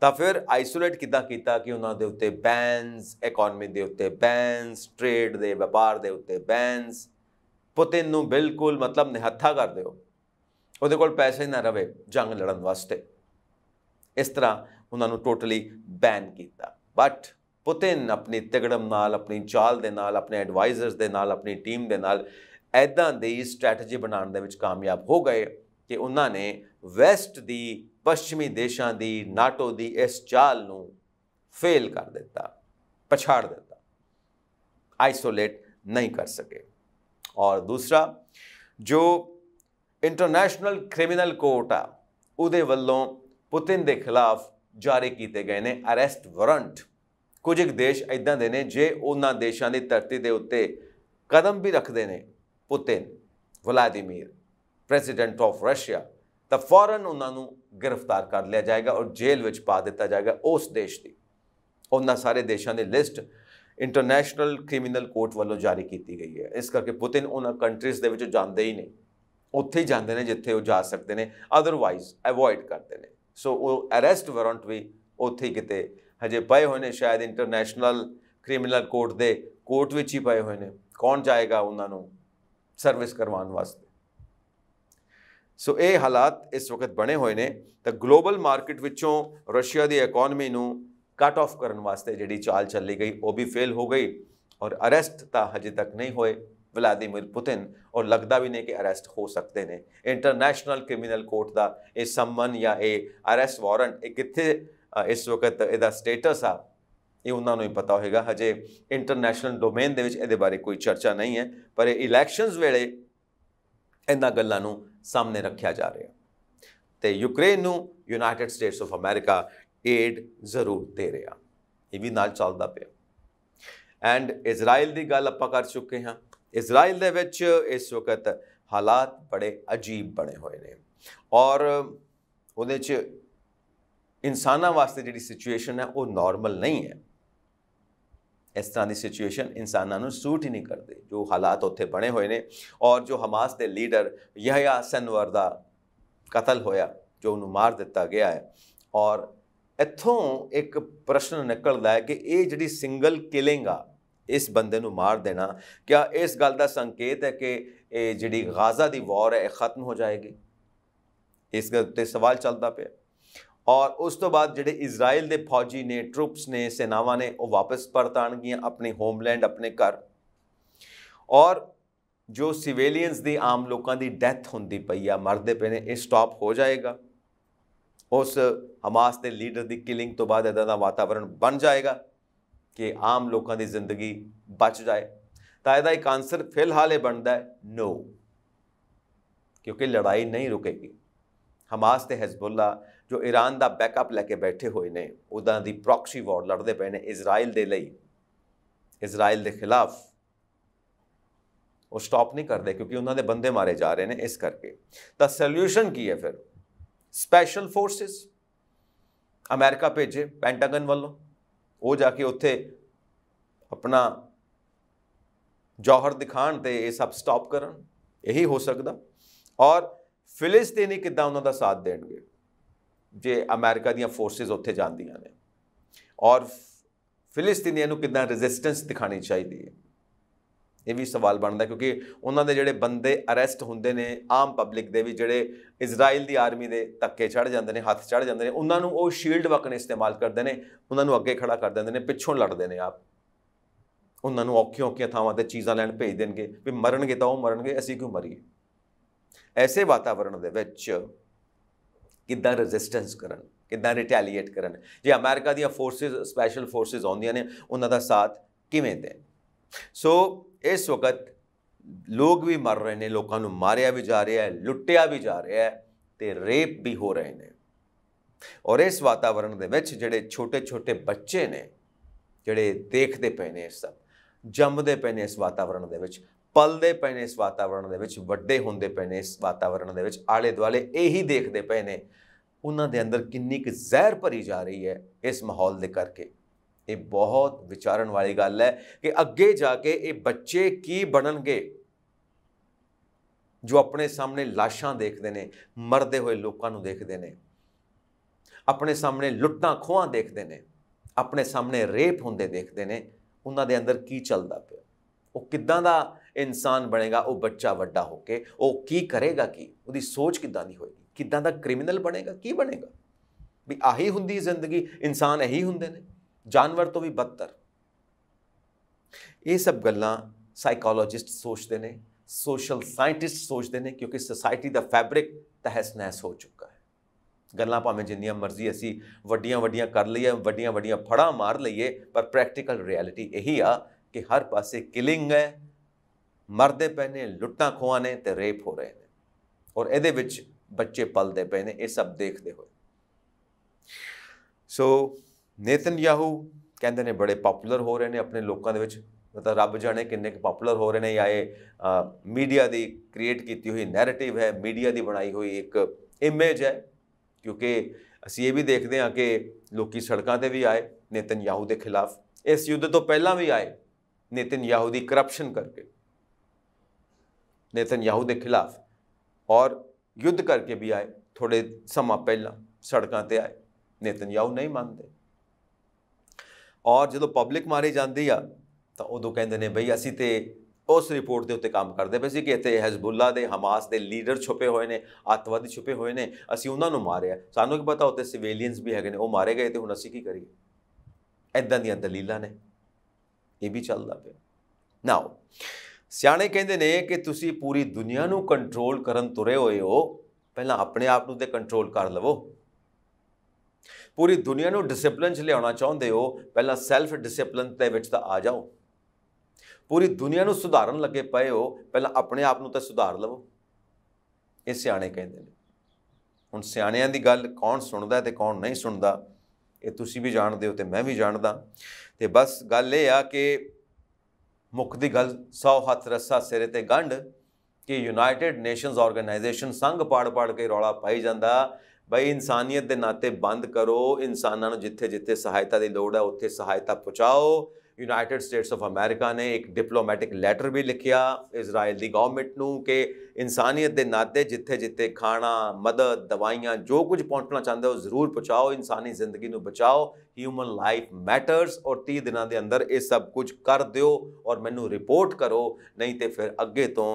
ਤਾਂ ਫਿਰ ਆਈਸੋਲੇਟ ਕਿਦਾਂ ਕੀਤਾ ਕਿ ਉਹਨਾਂ ਦੇ ਉੱਤੇ ਬੈਨਸ ਇਕਨੋਮੀ ਦੇ ਉੱਤੇ ਬੈਨਸ ਟ੍ਰੇਡ ਦੇ ਵਪਾਰ ਦੇ ਉੱਤੇ ਬੈਨਸ ਪੁਤਿਨ ਨੂੰ ਬਿਲਕੁਲ ਮਤਲਬ ਨਿਹੱਥਾ ਕਰ ਦਿਓ ਉਹਦੇ ਕੋਲ ਪੈਸੇ ਨਾ ਰਵੇ ਜੰਗ ਲੜਨ ਵਾਸਤੇ ਇਸ ਤਰ੍ਹਾਂ ਉਹਨਾਂ ਨੂੰ ਟੋਟਲੀ ਬੈਨ ਕੀਤਾ ਬਟ ਪੁਤਿਨ ਆਪਣੀ ਤਗੜਮ ਨਾਲ ਆਪਣੀ ਚਾਲ ਦੇ ਨਾਲ ਆਪਣੇ ਐਡਵਾਈਜ਼ਰਸ ਦੇ ਨਾਲ ਆਪਣੀ ਟੀਮ ਦੇ ਨਾਲ ਐਦਾਂ ਦੀ ਸਟ੍ਰੈਟਜੀ ਬਣਾਉਣ ਦੇ ਵਿੱਚ ਕਾਮਯਾਬ ਹੋ ਗਏ ਕਿ ਉਹਨਾਂ ਨੇ ਵੈਸਟ ਦੀ ਪੱਛਮੀ ਦੇਸ਼ਾਂ ਦੀ ਨਾਟੋ ਦੀ ਇਸ ਚਾਲ ਨੂੰ ਫੇਲ ਕਰ ਦਿੱਤਾ ਪਛਾੜ ਦਿੱਤਾ ਆਈਸੋਲੇਟ ਨਹੀਂ ਕਰ ਸਕੇ ਔਰ ਦੂਸਰਾ ਜੋ ਇੰਟਰਨੈਸ਼ਨਲ ਕ੍ਰਿਮੀਨਲ ਕੋਰਟ ਆ ਉਹਦੇ ਵੱਲੋਂ ਪੁਤਿਨ ਦੇ ਖਿਲਾਫ ਜਾਰੀ ਕੀਤੇ ਗਏ ਨੇ ਅਰੈਸਟ ਵਾਰੰਟ ਕੁਝ ਇੱਕ ਦੇਸ਼ ਇਦਾਂ ਦੇ ਨੇ ਜੇ ਉਹਨਾਂ ਦੇਸ਼ਾਂ ਦੀ ਧਰਤੀ ਦੇ ਉੱਤੇ ਕਦਮ ਵੀ ਰੱਖਦੇ ਨੇ Putin Vladimir president of Russia ਤਾਂ ਫੌਰਨ ਉਹਨਾਂ ਨੂੰ ਗ੍ਰਿਫਤਾਰ ਕਰ ਲਿਆ ਜਾਏਗਾ ਔਰ ਜੇਲ੍ਹ ਵਿੱਚ ਪਾ ਦਿੱਤਾ ਜਾਏਗਾ ਉਸ ਦੇਸ਼ ਦੀ ਉਹਨਾਂ ਸਾਰੇ ਦੇਸ਼ਾਂ ਦੀ ਲਿਸਟ ਇੰਟਰਨੈਸ਼ਨਲ ਕ੍ਰਿਮੀਨਲ ਕੋਰਟ ਵੱਲੋਂ ਜਾਰੀ ਕੀਤੀ ਗਈ ਹੈ ਇਸ ਕਰਕੇ ਪੁਤਿਨ ਉਹਨਾਂ ਕੰਟਰੀਜ਼ ਦੇ ਵਿੱਚ ਜਾਂਦੇ ਹੀ ਨਹੀਂ ਉੱਥੇ ਹੀ ਜਾਂਦੇ ਨੇ ਜਿੱਥੇ ਉਹ ਜਾ ਸਕਦੇ ਨੇ ਅਦਰਵਾਈਜ਼ ਅਵੋਇਡ ਕਰਦੇ ਨੇ ਸੋ ਉਹ ਅਰੈਸਟ ਵਾਰੰਟ ਵੀ ਉੱਥੇ ਕਿਤੇ ਹਜੇ ਪਏ ਹੋਏ ਨੇ ਸ਼ਾਇਦ ਇੰਟਰਨੈਸ਼ਨਲ ਕ੍ਰਿਮੀਨਲ ਕੋਰਟ ਦੇ ਕੋਰਟ ਵਿੱਚ ਹੀ ਪਏ ਹੋਏ ਨੇ ਕੌਣ ਜਾਏਗਾ ਉਹਨਾਂ ਨੂੰ ਸਰਵਿਸ ਕਰਵਾਉਣ ਵਾਸਤੇ ਸੋ ਇਹ ਹਾਲਾਤ ਇਸ ਵਕਤ ਬਣੇ ਹੋਏ ਨੇ ਤਾਂ ਗਲੋਬਲ ਮਾਰਕੀਟ ਵਿੱਚੋਂ ਰਸ਼ੀਆ ਦੀ ਇਕਨੋਮੀ ਨੂੰ ਕੱਟ ਆਫ ਕਰਨ ਵਾਸਤੇ ਜਿਹੜੀ ਚਾਲ ਚੱਲੀ ਗਈ ਉਹ ਵੀ ਫੇਲ ਹੋ ਗਈ ਔਰ ਅਰੈਸਟ ਤਾਂ ਹਜੇ ਤੱਕ ਨਹੀਂ ਹੋਏ ਵਲਾਦੀਮਿਰ ਪੁਤਿਨ ਔਰ ਲੱਗਦਾ ਵੀ ਨਹੀਂ ਕਿ ਅਰੈਸਟ ਹੋ ਸਕਦੇ ਨੇ ਇੰਟਰਨੈਸ਼ਨਲ ਕ੍ਰਿਮੀਨਲ ਕੋਰਟ ਦਾ ਇਹ ਸੰਮਨ ਜਾਂ ਇਹ ਅਰੈਸਟ ਵਾਰੰਟ ਇਹ ਕਿੱਥੇ ਇਸ ਵਕਤ ਇਹਦਾ ਸਟੇਟਸ ਆ ਇਹ ਉਹਨਾਂ ਨੂੰ ਹੀ ਪਤਾ ਹੋਏਗਾ ਹਜੇ ਇੰਟਰਨੈਸ਼ਨਲ ਡੋਮੇਨ ਦੇ ਵਿੱਚ ਇਹਦੇ ਬਾਰੇ ਕੋਈ ਚਰਚਾ ਨਹੀਂ ਹੈ ਪਰ ਇਹ ਇਲੈਕਸ਼ਨਸ ਵੇਲੇ ਇਹਨਾਂ ਗੱਲਾਂ ਨੂੰ ਸਾਹਮਣੇ ਰੱਖਿਆ ਜਾ ਰਿਹਾ ਤੇ ਯੂਕਰੇਨ ਨੂੰ United States of America aid ਜ਼ਰੂਰ ਦੇ ਰਿਹਾ ਇਹ ਵੀ ਨਾਲ ਚੱਲਦਾ ਪਿਆ ਐਂਡ ਇਜ਼ਰਾਈਲ ਦੀ ਗੱਲ ਆਪਾਂ ਕਰ ਚੁੱਕੇ ਹਾਂ ਇਜ਼ਰਾਈਲ ਦੇ ਵਿੱਚ ਇਸ ਵਕਤ ਹਾਲਾਤ ਬੜੇ ਅਜੀਬ ਬਣੇ ਹੋਏ ਨੇ ਔਰ ਉਹਦੇ 'ਚ ਇਨਸਾਨਾਂ ਵਾਸਤੇ ਜਿਹੜੀ ਸਿਚੁਏਸ਼ਨ ਹੈ ਉਹ ਨਾਰਮਲ ਨਹੀਂ ਹੈ ਇਸ ਤਰ੍ਹਾਂ ਦੀ ਸਿਚੁਏਸ਼ਨ ਇਨਸਾਨਾਂ ਨੂੰ ਸੂਟ ਹੀ ਨਹੀਂ ਕਰਦੇ ਜੋ ਹਾਲਾਤ ਉੱਥੇ ਬਣੇ ਹੋਏ ਨੇ ਔਰ ਜੋ ਹਮਾਸ ਦੇ ਲੀਡਰ ਯਹਿਆ ਸਨਵਰ ਦਾ ਕਤਲ ਹੋਇਆ ਜੋ ਉਹਨੂੰ ਮਾਰ ਦਿੱਤਾ ਗਿਆ ਹੈ ਔਰ ਇੱਥੋਂ ਇੱਕ ਪ੍ਰਸ਼ਨ ਨਿਕਲਦਾ ਹੈ ਕਿ ਇਹ ਜਿਹੜੀ ਸਿੰਗਲ ਕਿਲਿੰਗ ਆ ਇਸ ਬੰਦੇ ਨੂੰ ਮਾਰ ਦੇਣਾ ਕਿਆ ਇਸ ਗੱਲ ਦਾ ਸੰਕੇਤ ਹੈ ਕਿ ਇਹ ਜਿਹੜੀ ਗਾਜ਼ਾ ਦੀ ਵਾਰ ਹੈ ਇਹ ਖਤਮ ਹੋ ਜਾਏਗੀ ਇਸ ਗੱਲ ਤੇ ਸਵਾਲ ਚੱਲਦਾ ਪਿਆ ਔਰ ਉਸ ਤੋਂ ਬਾਅਦ ਜਿਹੜੇ ਇਜ਼ਰਾਈਲ ਦੇ ਫੌਜੀ ਨੇ ਟਰੂਪਸ ਨੇ ਸੈਨਾਵਾਂ ਨੇ ਉਹ ਵਾਪਸ ਪਰਤ ਆਣਗੀਆਂ ਆਪਣੇ ਹੋਮਲੈਂਡ ਆਪਣੇ ਘਰ ਔਰ ਜੋ ਸਿਵਿਲੀਅਨਸ ਦੀ ਆਮ ਲੋਕਾਂ ਦੀ ਡੈਥ ਹੁੰਦੀ ਪਈ ਆ ਮਰਦੇ ਪਏ ਨੇ ਇਹ ਸਟਾਪ ਹੋ ਜਾਏਗਾ ਉਸ ਹਮਾਸ ਦੇ ਲੀਡਰ ਦੀ ਕਿਲਿੰਗ ਤੋਂ ਬਾਅਦ ਇਹਦਾ ਦਾ ਵਾਤਾਵਰਣ ਬਣ ਜਾਏਗਾ ਕਿ ਆਮ ਲੋਕਾਂ ਦੀ ਜ਼ਿੰਦਗੀ ਬਚ ਜਾਏ ਤਾਂ ਇਹਦਾ ਇੱਕ ਆਨਸਰ ਫਿਲਹਾਲ ਇਹ ਬਣਦਾ ਹੈ ਨੋ ਕਿਉਂਕਿ ਲੜਾਈ ਨਹੀਂ ਰੁਕੇਗੀ ਹਮਾਸ ਤੇ ਹਜ਼ਬੁੱਲਾ ਜੋ ਈਰਾਨ ਦਾ ਬੈਕਅਪ ਲੈ ਕੇ ਬੈਠੇ ਹੋਏ ਨੇ ਉਹਦਾ ਦੀ ਪ੍ਰੌਕਸੀ ਵਾਰ ਲੜਦੇ ਪਏ ਨੇ ਇਜ਼ਰਾਈਲ ਦੇ ਲਈ ਇਜ਼ਰਾਈਲ ਦੇ ਖਿਲਾਫ ਉਹ ਸਟਾਪ ਨਹੀਂ ਕਰਦੇ ਕਿਉਂਕਿ ਉਹਨਾਂ ਦੇ ਬੰਦੇ ਮਾਰੇ ਜਾ ਰਹੇ ਨੇ ਇਸ ਕਰਕੇ ਤਾਂ ਸੋਲੂਸ਼ਨ ਕੀ ਹੈ ਫਿਰ ਸਪੈਸ਼ਲ ਫੋਰਸਸ ਅਮਰੀਕਾ ਭੇਜੇ ਪੈਂਟਾਗਨ ਵੱਲੋਂ ਉਹ ਜਾ ਕੇ ਉੱਥੇ ਆਪਣਾ ਜੌਹਰ ਦਿਖਾਣ ਤੇ ਇਹ ਸਭ ਸਟਾਪ ਕਰਨ ਇਹੀ ਹੋ ਸਕਦਾ ਔਰ ਫਿਲਿਸਤੀਨੀ ਕਿੱਦਾਂ ਉਹਨਾਂ ਦਾ ਸਾਥ ਦੇਣਗੇ ਜੇ ਅਮਰੀਕਾ ਦੀਆਂ ਫੋਰਸਸ ਉੱਥੇ ਜਾਂਦੀਆਂ ਨੇ ਔਰ ਫਿਲਿਸਤੀਨੀਆਂ ਨੂੰ ਕਿੰਨਾ ਰੈਜ਼ਿਸਟੈਂਸ ਦਿਖਾਣੀ ਚਾਹੀਦੀ ਹੈ ਇਹ ਵੀ ਸਵਾਲ ਬਣਦਾ ਕਿਉਂਕਿ ਉਹਨਾਂ ਦੇ ਜਿਹੜੇ ਬੰਦੇ ਅਰੈਸਟ ਹੁੰਦੇ ਨੇ ਆਮ ਪਬਲਿਕ ਦੇ ਵੀ ਜਿਹੜੇ ਇਜ਼ਰਾਈਲ ਦੀ ਆਰਮੀ ਦੇ ਤੱਕੇ ਚੜ ਜਾਂਦੇ ਨੇ ਹੱਥ ਚੜ ਜਾਂਦੇ ਨੇ ਉਹਨਾਂ ਨੂੰ ਉਹ ਸ਼ੀਲਡ ਵਕਨ ਇਸਤੇਮਾਲ ਕਰਦੇ ਨੇ ਉਹਨਾਂ ਨੂੰ ਅੱਗੇ ਖੜਾ ਕਰ ਦਿੰਦੇ ਨੇ ਪਿੱਛੋਂ ਲੜਦੇ ਨੇ ਆਪ ਉਹਨਾਂ ਨੂੰ ਔਖੀਆਂ ਔਖੀਆਂ ਥਾਵਾਂ ਤੇ ਚੀਜ਼ਾਂ ਲੈਣ ਭੇਜ ਦੇਣਗੇ ਵੀ ਮਰਨਗੇ ਤਾਂ ਉਹ ਮਰਨਗੇ ਅਸੀਂ ਕਿਉਂ ਮਰੀਏ ਐਸੇ ਵਾਤਾਵਰਣ ਦੇ ਵਿੱਚ ਕਿੱਦਾਂ ਰੈਜ਼ਿਸਟੈਂਸ ਕਰਨ ਕਿੱਦਾਂ ਰਿਟੈਲੀਏਟ ਕਰਨ ਜੇ ਅਮਰੀਕਾ ਦੀਆਂ ਫੋਰਸਸ ਸਪੈਸ਼ਲ ਫੋਰਸਸ ਆਉਂਦੀਆਂ ਨੇ ਉਹਨਾਂ ਦਾ ਸਾਥ ਕਿਵੇਂ ਦੇ ਸੋ ਇਸ ਵਕਤ ਲੋਕ ਵੀ ਮਰ ਰਹੇ ਨੇ ਲੋਕਾਂ ਨੂੰ ਮਾਰਿਆ ਵੀ ਜਾ ਰਿਹਾ ਹੈ ਲੁੱਟਿਆ ਵੀ ਜਾ ਰਿਹਾ ਹੈ ਤੇ ਰੇਪ ਵੀ ਹੋ ਰਹੇ ਨੇ ਔਰ ਇਸ ਵਾਤਾਵਰਣ ਦੇ ਵਿੱਚ ਜਿਹੜੇ ਛੋਟੇ-ਛੋਟੇ ਬੱਚੇ ਨੇ ਜਿਹੜੇ ਦੇਖਦੇ ਪਏ ਨੇ ਇਸ ਸਭ ਜੰਮਦੇ ਪਏ ਨੇ ਇਸ ਵਾਤਾਵਰਣ ਦੇ ਵਿੱਚ ਪਲਦੇ ਪਏ ਨੇ ਇਸ ਵਾਤਾਵਰਣ ਦੇ ਵਿੱਚ ਵੱਡੇ ਹੁੰਦੇ ਪਏ ਨੇ ਇਸ ਵਾਤਾਵਰਣ ਦੇ ਵਿੱਚ ਆਲੇ ਦੁਆਲੇ ਇਹੀ ਦੇਖਦੇ ਪਏ ਨੇ ਉਹਨਾਂ ਦੇ ਅੰਦਰ ਕਿੰਨੀ ਕੁ ਜ਼ਹਿਰ ਭਰੀ ਜਾ ਰਹੀ ਹੈ ਇਸ ਮਾਹੌਲ ਦੇ ਕਰਕੇ ਇਹ ਬਹੁਤ ਵਿਚਾਰਨ ਵਾਲੀ ਗੱਲ ਹੈ ਕਿ ਅੱਗੇ ਜਾ ਕੇ ਇਹ ਬੱਚੇ ਕੀ ਬਣਨਗੇ ਜੋ ਆਪਣੇ ਸਾਹਮਣੇ ਲਾਸ਼ਾਂ ਦੇਖਦੇ ਨੇ ਮਰਦੇ ਹੋਏ ਲੋਕਾਂ ਨੂੰ ਦੇਖਦੇ ਨੇ ਆਪਣੇ ਸਾਹਮਣੇ ਲੁੱਟਾਂ ਖੋਹਾਂ ਦੇਖਦੇ ਨੇ ਆਪਣੇ ਸਾਹਮਣੇ ਰੇਪ ਹੁੰਦੇ ਦੇਖਦੇ ਨੇ ਉਹਨਾਂ ਦੇ ਅੰਦਰ ਕੀ ਚੱਲਦਾ ਪਿਆ ਉਹ ਕਿੱਦਾਂ ਦਾ ਇਨਸਾਨ ਬਣੇਗਾ ਉਹ ਬੱਚਾ ਵੱਡਾ ਹੋ ਕੇ ਉਹ ਕੀ ਕਰੇਗਾ ਕੀ ਉਹਦੀ ਸੋਚ ਕਿਦਾਂ ਦੀ ਹੋਏਗੀ ਕਿਦਾਂ ਦਾ ਕ੍ਰਿਮੀਨਲ ਬਣੇਗਾ ਕੀ ਬਣੇਗਾ ਵੀ ਆਹੀ ਹੁੰਦੀ ਜ਼ਿੰਦਗੀ ਇਨਸਾਨ ਇਹੀ ਹੁੰਦੇ ਨੇ ਜਾਨਵਰ ਤੋਂ ਵੀ ਬਦਤਰ ਇਹ ਸਭ ਗੱਲਾਂ ਸਾਈਕੋਲੋਜਿਸਟ ਸੋਚਦੇ ਨੇ ਸੋਸ਼ਲ ਸਾਇੰਟਿਸਟ ਸੋਚਦੇ ਨੇ ਕਿਉਂਕਿ ਸੋਸਾਇਟੀ ਦਾ ਫੈਬਰਿਕ ਤਹਿਸ ਨਹਿਸ ਹੋ ਚੁੱਕਾ ਹੈ ਗੱਲਾਂ ਭਾਵੇਂ ਜਿੰਨੀਆਂ ਮਰਜ਼ੀ ਅਸੀਂ ਵੱਡੀਆਂ ਵੱਡੀਆਂ ਕਰ ਲਈਏ ਵੱਡੀਆਂ ਵੱਡੀਆਂ ਫੜਾ ਮਾਰ ਲਈਏ ਪਰ ਪ੍ਰੈਕਟੀਕਲ ਰਿਐਲਿਟੀ ਇਹੀ ਆ ਕਿ ਹਰ ਪਾਸੇ ਕਿਲਿੰਗ ਹੈ ਮਰਦੇ ਪਏ ਨੇ ਲੁੱਟਾਂ ਖੋਹਾਂ ਨੇ ਤੇ ਰੇਪ ਹੋ ਰਹੇ ਨੇ ਔਰ ਇਹਦੇ ਵਿੱਚ ਬੱਚੇ ਪਲਦੇ ਪਏ ਨੇ ਇਹ ਸਭ ਦੇਖਦੇ ਹੋਏ ਸੋ ਨੇਤਨ ਯਾਹੂ ਕਹਿੰਦੇ ਨੇ ਬੜੇ ਪਪੂਲਰ ਹੋ ਰਹੇ ਨੇ ਆਪਣੇ ਲੋਕਾਂ ਦੇ ਵਿੱਚ ਮਤਲਬ ਰੱਬ ਜਾਣੇ ਕਿੰਨੇ ਕੁ ਪਪੂਲਰ ਹੋ ਰਹੇ ਨੇ ਜਾਂ ਇਹ ਮੀਡੀਆ ਦੀ ਕ੍ਰੀਏਟ ਕੀਤੀ ਹੋਈ ਨੈਰੇਟਿਵ ਹੈ ਮੀਡੀਆ ਦੀ ਬਣਾਈ ਹੋਈ ਇੱਕ ਇਮੇਜ ਹੈ ਕਿਉਂਕਿ ਅਸੀਂ ਇਹ ਵੀ ਦੇਖਦੇ ਹਾਂ ਕਿ ਲੋਕੀ ਸੜਕਾਂ ਤੇ ਵੀ ਆਏ ਨੇਤਨ ਯਾਹੂ ਦੇ ਖਿਲਾਫ ਇਸ ਯੁੱਧ ਤੋਂ ਪਹਿਲਾਂ ਵੀ ਆਏ ਨੇਤਨ ਯਾਹੂ ਦੀ ਕਰਪਸ਼ਨ ਕਰਕੇ ਨੇਤਨ ਯਾਹੂ ਦੇ ਖਿਲਾਫ ਔਰ ਯੁੱਧ ਕਰਕੇ ਵੀ ਆਏ ਥੋੜੇ ਸਮਾਂ ਪਹਿਲਾਂ ਸੜਕਾਂ ਤੇ ਆਏ ਨੇਤਨ ਯਾਹੂ ਨਹੀਂ ਮੰਨਦੇ ਔਰ ਜਦੋਂ ਪਬਲਿਕ ਮਾਰੀ ਜਾਂਦੀ ਆ ਤਾਂ ਉਦੋਂ ਕਹਿੰਦੇ ਨੇ ਬਈ ਅਸੀਂ ਤੇ ਉਸ ਰਿਪੋਰਟ ਦੇ ਉੱਤੇ ਕੰਮ ਕਰਦੇ ਪਏ ਸੀ ਕਿ ਇੱਥੇ ਹਜ਼ਬੁੱਲਾ ਦੇ ਹਮਾਸ ਦੇ ਲੀਡਰ ਛੁਪੇ ਹੋਏ ਨੇ ਅੱਤਵਾਦੀ ਛੁਪੇ ਹੋਏ ਨੇ ਅਸੀਂ ਉਹਨਾਂ ਨੂੰ ਮਾਰਿਆ ਸਾਨੂੰ ਕੀ ਪਤਾ ਉੱਤੇ ਸਿਵਿਲੀਅਨਸ ਵੀ ਹੈਗੇ ਨੇ ਉਹ ਮਾਰੇ ਗਏ ਤੇ ਹੁਣ ਅਸੀਂ ਕੀ ਕਰੀਏ ਐਦਾਂ ਦੀਆਂ ਦਲੀਲਾਂ ਨੇ ਇਹ ਵੀ ਚੱਲਦਾ ਪਿਆ ਨਾਓ ਸਿਆਣੇ ਕਹਿੰਦੇ ਨੇ ਕਿ ਤੁਸੀਂ ਪੂਰੀ ਦੁਨੀਆ ਨੂੰ ਕੰਟਰੋਲ ਕਰਨ ਤੁਰੇ ਹੋਏ ਹੋ ਪਹਿਲਾਂ ਆਪਣੇ ਆਪ ਨੂੰ ਤੇ ਕੰਟਰੋਲ ਕਰ ਲਵੋ ਪੂਰੀ ਦੁਨੀਆ ਨੂੰ ਡਿਸਪਲਿਨ 'ਚ ਲਿਆਉਣਾ ਚਾਹੁੰਦੇ ਹੋ ਪਹਿਲਾਂ ਸੈਲਫ ਡਿਸਪਲਿਨ ਦੇ ਵਿੱਚ ਤਾਂ ਆ ਜਾਓ ਪੂਰੀ ਦੁਨੀਆ ਨੂੰ ਸੁਧਾਰਨ ਲੱਗੇ ਪਏ ਹੋ ਪਹਿਲਾਂ ਆਪਣੇ ਆਪ ਨੂੰ ਤਾਂ ਸੁਧਾਰ ਲਵੋ ਇਹ ਸਿਆਣੇ ਕਹਿੰਦੇ ਨੇ ਹੁਣ ਸਿਆਣਿਆਂ ਦੀ ਗੱਲ ਕੌਣ ਸੁਣਦਾ ਤੇ ਕੌਣ ਨਹੀਂ ਸੁਣਦਾ ਇਹ ਤੁਸੀਂ ਵੀ ਜਾਣਦੇ ਹੋ ਤੇ ਮੈਂ ਵੀ ਜਾਣਦਾ ਤੇ ਬਸ ਗੱਲ ਇਹ ਆ ਕਿ ਦੀ ਗੱਲ 100 ਹੱਥ ਰੱਸਾ ਸਿਰੇ ਤੇ ਗੰਢ ਕਿ ਯੂਨਾਈਟਿਡ ਨੇਸ਼ਨਸ ਆਰਗੇਨਾਈਜੇਸ਼ਨ ਸੰਘ ਪਾੜ-ਪਾੜ ਕੇ ਰੌਲਾ ਪਾਈ ਜਾਂਦਾ ਬਈ ਇਨਸਾਨੀਅਤ ਦੇ ਨਾਤੇ ਬੰਦ ਕਰੋ ਇਨਸਾਨਾਂ ਨੂੰ ਜਿੱਥੇ-ਜਿੱਥੇ ਸਹਾਇਤਾ ਦੀ ਲੋੜ ਹੈ ਉੱਥੇ ਸਹਾਇਤਾ ਪਹੁੰਚਾਓ ਯੂਨਾਈਟਿਡ ਸਟੇਟਸ ਆਫ ਅਮਰੀਕਾ ਨੇ ਇੱਕ ਡਿਪਲੋਮੈਟਿਕ ਲੈਟਰ ਵੀ ਲਿਖਿਆ ਇਜ਼ਰਾਈਲ ਦੀ ਗਵਰਨਮੈਂਟ ਨੂੰ ਕਿ ਇਨਸਾਨੀਅਤ ਦੇ ਨਾਤੇ ਜਿੱਥੇ-ਜਿੱਥੇ ਖਾਣਾ ਮਦਦ ਦਵਾਈਆਂ ਜੋ ਕੁਝ ਪਹੁੰਚਣਾ ਚਾਹੁੰਦੇ ਹੋ ਜ਼ਰੂਰ ਪਹੁੰਚਾਓ ਇਨਸਾਨੀ ਜ਼ਿੰਦਗੀ ਨੂੰ ਬਚਾਓ ਹਿਊਮਨ ਲਾਈਫ ਮੈਟਰਸ ਔਰ 30 ਦਿਨਾਂ ਦੇ ਅੰਦਰ ਇਹ ਸਭ ਕੁਝ ਕਰ ਦਿਓ ਔਰ ਮੈਨੂੰ ਰਿਪੋਰਟ ਕਰੋ ਨਹੀਂ ਤੇ ਫਿਰ ਅੱਗੇ ਤੋਂ